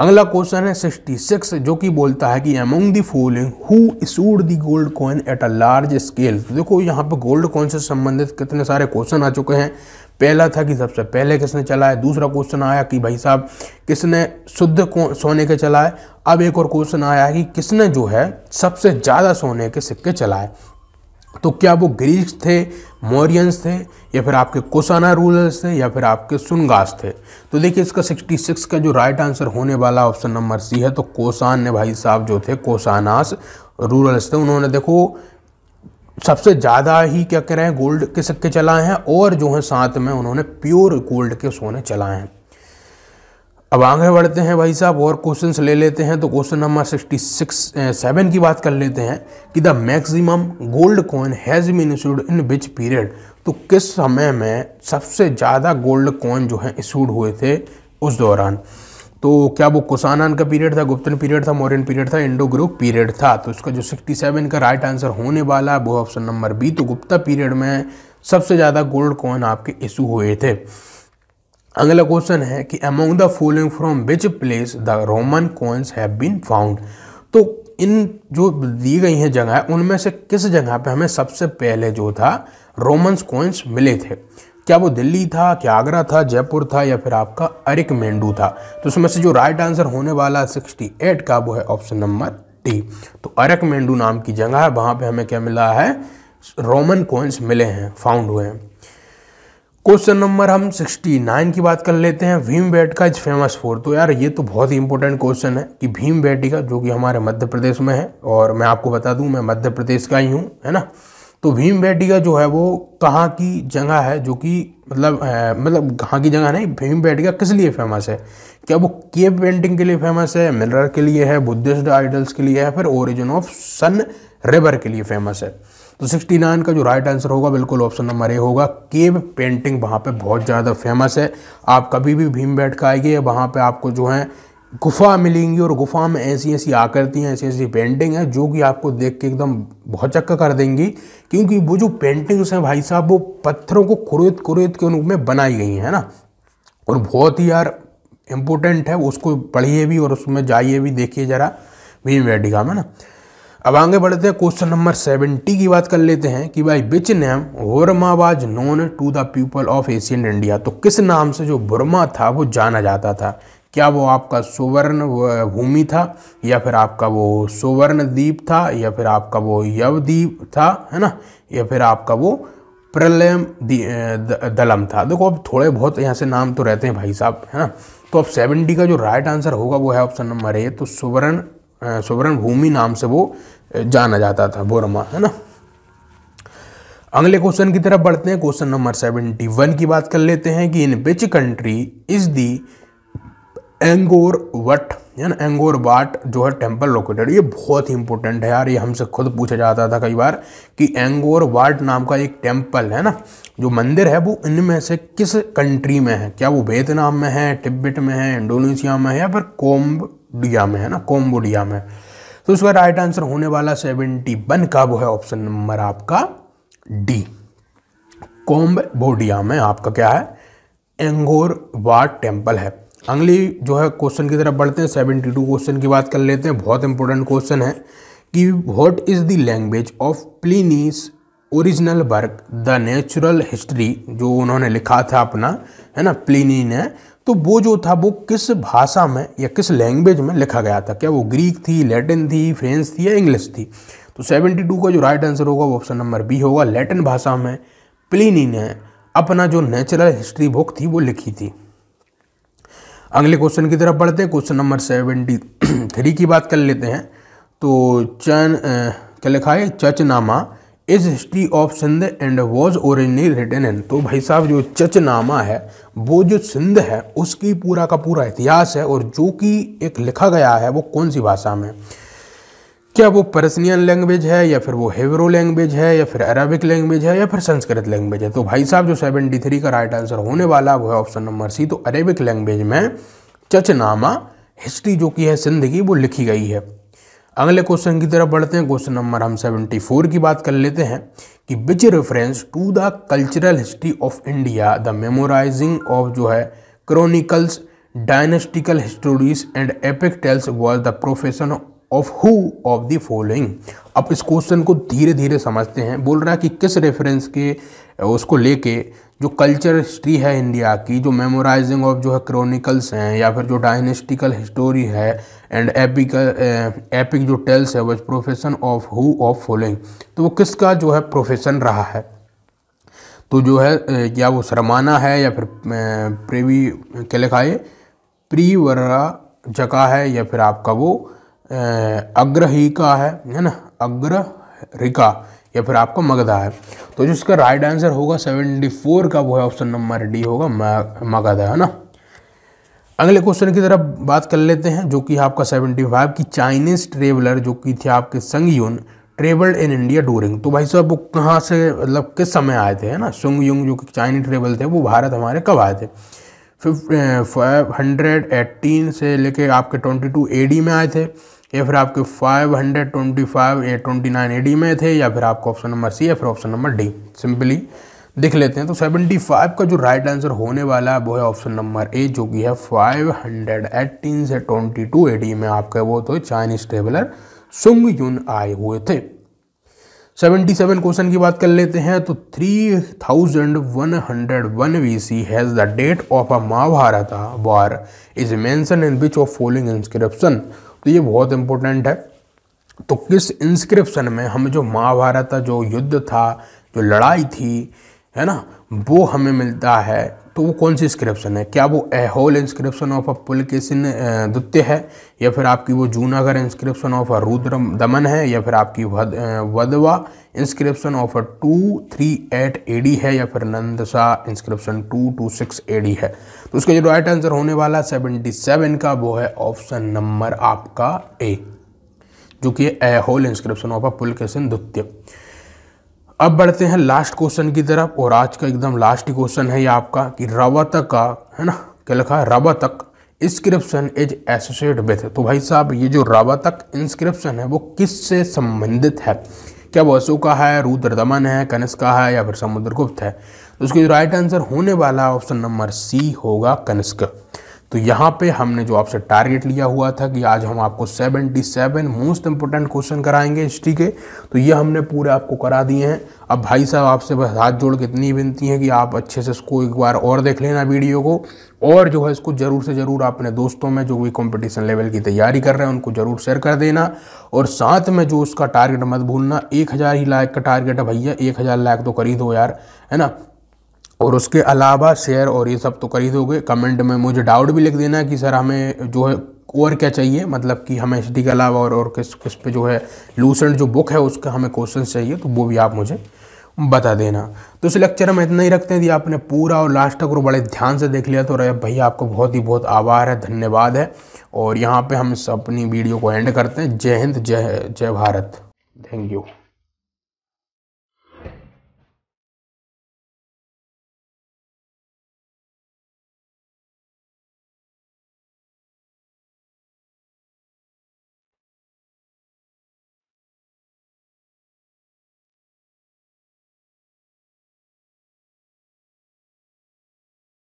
अगला क्वेश्चन है सिक्सटी सिक्स जो कि बोलता है कि among the following who issued the gold coin at a large scale देखो यहाँ पे गोल्ड कॉइन से संबंधित कितने सारे क्वेश्चन आ चुके हैं पहला था कि सबसे पहले किसने चलाया दूसरा क्वेश्चन आया कि भाई साहब किसने शुद्ध सोने के चलाए अब एक और क्वेश्चन आया कि किसने जो है सबसे ज़्यादा सोने के सिक्के चलाए तो क्या वो ग्रीक्स थे मोरियंस थे या फिर आपके कोसाना रूलर्स थे या फिर आपके सुनगास थे तो देखिए इसका 66 का जो राइट आंसर होने वाला ऑप्शन नंबर सी है तो कोसान ने भाई साहब जो थे कोसानास रूलर्स थे उन्होंने देखो सबसे ज़्यादा ही क्या कह रहे हैं गोल्ड के सिक्के चलाए हैं और जो है साथ में उन्होंने प्योर गोल्ड के सोने चलाए हैं अब आगे बढ़ते हैं भाई साहब और क्वेश्चन ले लेते हैं तो question number sixty six seven की बात कर लेते हैं कि the maximum gold coin has been issued in which period तो किस समय में सबसे ज़्यादा गोल्ड कॉइन जो है इशूड हुए थे उस दौरान तो क्या वो कुसानान का पीरियड था गुप्तन पीरियड था मौर्यन पीरियड था इंडो ग्रुप पीरियड था तो इसका जो 67 का राइट आंसर होने वाला है वो ऑप्शन नंबर बी तो गुप्ता पीरियड में सबसे ज़्यादा गोल्ड कॉइन आपके इशू हुए थे अगला क्वेश्चन है कि among the following from which place the Roman coins have been found तो इन जो दी गई हैं जगह उनमें से किस जगह पर हमें सबसे पहले जो था रोमन्स कॉइन्स मिले थे क्या वो दिल्ली था क्या आगरा था जयपुर था या फिर आपका अरिक मेंडू था तो उसमें से जो राइट आंसर होने वाला सिक्सटी एट का वो है ऑप्शन नंबर डी तो अरक मेंडू नाम की जगह है वहाँ पे हमें क्या मिला है रोमन कोइंस मिले हैं फाउंड हुए हैं क्वेश्चन नंबर हम 69 की बात कर लेते हैं Bhimbetka is famous for तो यार ये तो बहुत ही इंपॉर्टेंट क्वेश्चन है कि भीम बेटिका जो कि हमारे मध्य प्रदेश में है और मैं आपको बता दूं मैं मध्य प्रदेश का ही हूँ है ना तो भीम बैटिका जो है वो कहाँ की जगह है जो कि मतलब मतलब कहाँ की जगह नहीं भीम बैटिका किस लिए फेमस है क्या वो केव पेंटिंग के लिए फेमस है मिलर के लिए है बुद्धिस्ट आइडल्स के लिए है फिर ओरिजिन ऑफ सन रिवर के लिए फेमस है तो 69 का जो राइट आंसर होगा बिल्कुल ऑप्शन नंबर ए होगा केव पेंटिंग वहाँ पे बहुत ज़्यादा फेमस है आप कभी भी भीम बैठ का आइए वहाँ पे आपको जो है गुफा मिलेंगी और गुफा में ऐसी ऐसी आकृतियाँ ऐसी ऐसी पेंटिंग है जो कि आपको देख के एकदम भौचक्का कर देंगी क्योंकि वो जो पेंटिंग्स हैं भाई साहब वो पत्थरों को कुरेत कुरेद के रूप में बनाई गई हैं ना और बहुत ही यार इम्पोर्टेंट है उसको पढ़िए भी और उसमें जाइए भी देखिए ज़रा भीम वेडिका में ना अब आगे बढ़ते हैं क्वेश्चन नंबर सेवेंटी की बात कर लेते हैं कि भाई which name Burma was known to the people of Asian India तो किस नाम से जो बुरमा था वो जाना जाता था क्या वो आपका सुवर्ण भूमि था या फिर आपका वो सुवर्ण द्वीप था या फिर आपका वो यवद्वीप था है ना या फिर आपका वो प्रलय दलम था देखो अब थोड़े बहुत यहाँ से नाम तो रहते हैं भाई साहब है ना तो अब सेवन का जो राइट आंसर होगा वो है ऑप्शन नंबर ए तो सुवर्ण सुवर्ण भूमि नाम से वो जाना जाता था बोरमा है ना अगले क्वेश्चन की तरफ बढ़ते हैं क्वेश्चन नंबर सेवेंटी वन की बात कर लेते हैं कि in which country is the Angkor Wat यानी एंगोर वाट जो है टेम्पल लोकेटेड ये बहुत ही इंपॉर्टेंट है यार ये हमसे खुद पूछा जाता था कई बार कि एंगोर वाट नाम का एक टेम्पल है ना जो मंदिर है वो इनमें से किस कंट्री में है क्या वो वियतनाम में है तिब्बत में है इंडोनेशिया में है या फिर कोम्बोडिया में है ना कोम्बोडिया में तो उसका राइट आंसर होने वाला सेवेंटी वन का वो है ऑप्शन नंबर आपका डी कोम्बोडिया में आपका क्या है एंगोर वाट टेम्पल है अगली जो है क्वेश्चन की तरफ बढ़ते हैं सेवेंटी टू क्वेश्चन की बात कर लेते हैं बहुत इंपॉर्टेंट क्वेश्चन है कि what is the language of Pliny's original work the Natural History जो उन्होंने लिखा था अपना है ना प्लीनी ने तो वो जो था वो किस भाषा में या किस लैंग्वेज में लिखा गया था क्या वो ग्रीक थी लैटिन थी फ्रेंच थी या इंग्लिश थी तो 72 का जो राइट आंसर होगा वो ऑप्शन नंबर बी होगा लैटिन भाषा में प्लीनी ने अपना जो नेचुरल हिस्ट्री बुक थी वो लिखी थी अगले क्वेश्चन की तरफ बढ़ते हैं क्वेश्चन नंबर सेवेंटी थ्री की बात कर लेते हैं तो चन क्या लिखा है Chachnama is history of Sindh and was originally written in तो भाई साहब जो चचनामा है वो जो सिंध है उसकी पूरा का पूरा इतिहास है और जो कि एक लिखा गया है वो कौन सी भाषा में क्या वो परसनियन लैंग्वेज है या फिर वो हेवरो लैंग्वेज है या फिर अरबिक लैंग्वेज है या फिर संस्कृत लैंग्वेज है तो भाई साहब जो सेवेंटी थ्री का राइट आंसर होने वाला वो है ऑप्शन नंबर सी तो अरेबिक लैंग्वेज में चचनामा हिस्ट्री जो की है सिंध की वो लिखी गई है अगले क्वेश्चन की तरफ बढ़ते हैं क्वेश्चन नंबर हम सेवेंटी फोर की बात कर लेते हैं कि which reference to the cultural history of India the memorising of जो है chronicles dynastical histories and epic tales was the profession of who of the following अब इस क्वेश्चन को धीरे धीरे समझते हैं बोल रहा है कि किस रेफरेंस के उसको लेके जो कल्चर हिस्ट्री है इंडिया की जो मेमोराइजिंग ऑफ जो है क्रॉनिकल्स हैं या फिर जो डायनेस्टिकल हिस्टोरी है एंड एपिक एपिक जो टेल्स है was profession of who of following तो वो किसका जो है प्रोफेशन रहा है तो जो है या वो शर्माना है या फिर प्रेवी क्या लिखा है प्रीवरा जगह है या फिर आपका वो अग्रहिका है है ना अग्रहिका या फिर आपका मगधा है तो जो इसका राइट आंसर होगा सेवेंटी फोर का वो है ऑप्शन नंबर डी होगा मगधा है ना अगले क्वेश्चन की तरफ बात कर लेते हैं जो कि आपका सेवेंटी फाइव की चाइनीज ट्रेवलर जो कि थे आपके Sung Yun travelled in India during तो भाई साहब वो कहाँ से मतलब किस समय आए थे है ना सुंग युंग जो कि चाइनीज ट्रेवल थे वो भारत हमारे कब आए थे फाइव हंड्रेड एटीन से लेके आपके ट्वेंटी टू ए डी में आए थे या फिर आपके 525 ए 29 एडी में थे या फिर आपको ऑप्शन नंबर सी या फिर ऑप्शन नंबर डी सिंपली देख लेते हैं तो 75 का जो राइट right आंसर होने वाला है वो है ऑप्शन नंबर ए जो कि है 518 से 22 एडी में आपके वो तो चाइनीज ट्रेवलर सुंग यून आए हुए थे 77 क्वेश्चन की बात कर लेते हैं तो 3101 BC has the date of a Mahabharata war is mention in which of following inscription तो ये बहुत इम्पोर्टेंट है तो किस इंस्क्रिप्शन में हम जो महाभारत जो युद्ध था जो लड़ाई थी है ना वो हमें मिलता है तो वो कौन सी इंस्क्रिप्शन है क्या वो Aihole inscription of a Pulakeshin द्वितीय है या फिर आपकी वो Junagadh inscription of a Rudradaman है या फिर आपकी Vadhva inscription of a two three eight A D है या फिर Nandsa inscription two two six A D है तो उसका जो राइट आंसर होने वाला सेवेंटी सेवन का वो है ऑप्शन नंबर आपका ए जो कि Aihole inscription of a Pulakeshin द्वितीय अब बढ़ते हैं लास्ट क्वेश्चन की तरफ और आज का एकदम लास्ट क्वेश्चन है ये आपका कि रवत का है ना क्या लिखा है रवतक इंस्क्रिप्शन इज एसोसिएट विथ तो भाई साहब ये जो रवतक इंस्क्रिप्शन है वो किस से संबंधित है क्या वसु का है रुद्र दमन है कनस का है या फिर समुद्रगुप्त है तो उसके जो राइट आंसर होने वाला ऑप्शन नंबर सी होगा कनिष्क तो यहाँ पे हमने जो आपसे टारगेट लिया हुआ था कि आज हम आपको 77 मोस्ट इंपोर्टेंट क्वेश्चन कराएंगे हिस्ट्री के तो ये हमने पूरे आपको करा दिए हैं अब भाई साहब आपसे बस हाथ जोड़ के इतनी विनती है कि आप अच्छे से इसको एक बार और देख लेना वीडियो को और जो है इसको ज़रूर से ज़रूर अपने दोस्तों में जो भी कॉम्पिटिशन लेवल की तैयारी कर रहे हैं उनको ज़रूर शेयर कर देना और साथ में जो उसका टारगेट मत भूलना एक हज़ार ही लाख का टारगेट है भैया एक हज़ार तो करी दो यार है ना और उसके अलावा शेयर और ये सब तो खरीदोगे दोगे कमेंट में मुझे डाउट भी लिख देना कि सर हमें जो है और क्या चाहिए मतलब कि हमें एच के अलावा और और किस किस पे जो है लूसेंट जो बुक है उसका हमें क्वेश्चन चाहिए तो वो भी आप मुझे बता देना तो इस लेक्चर हम इतना ही रखते हैं यदि आपने पूरा और लास्ट तक और बड़े ध्यान से देख लिया तो रे भैया आपको बहुत ही बहुत आभार है धन्यवाद है और यहाँ पे हम इस अपनी वीडियो को एंड करते हैं जय हिंद जय जय भारत थैंक यू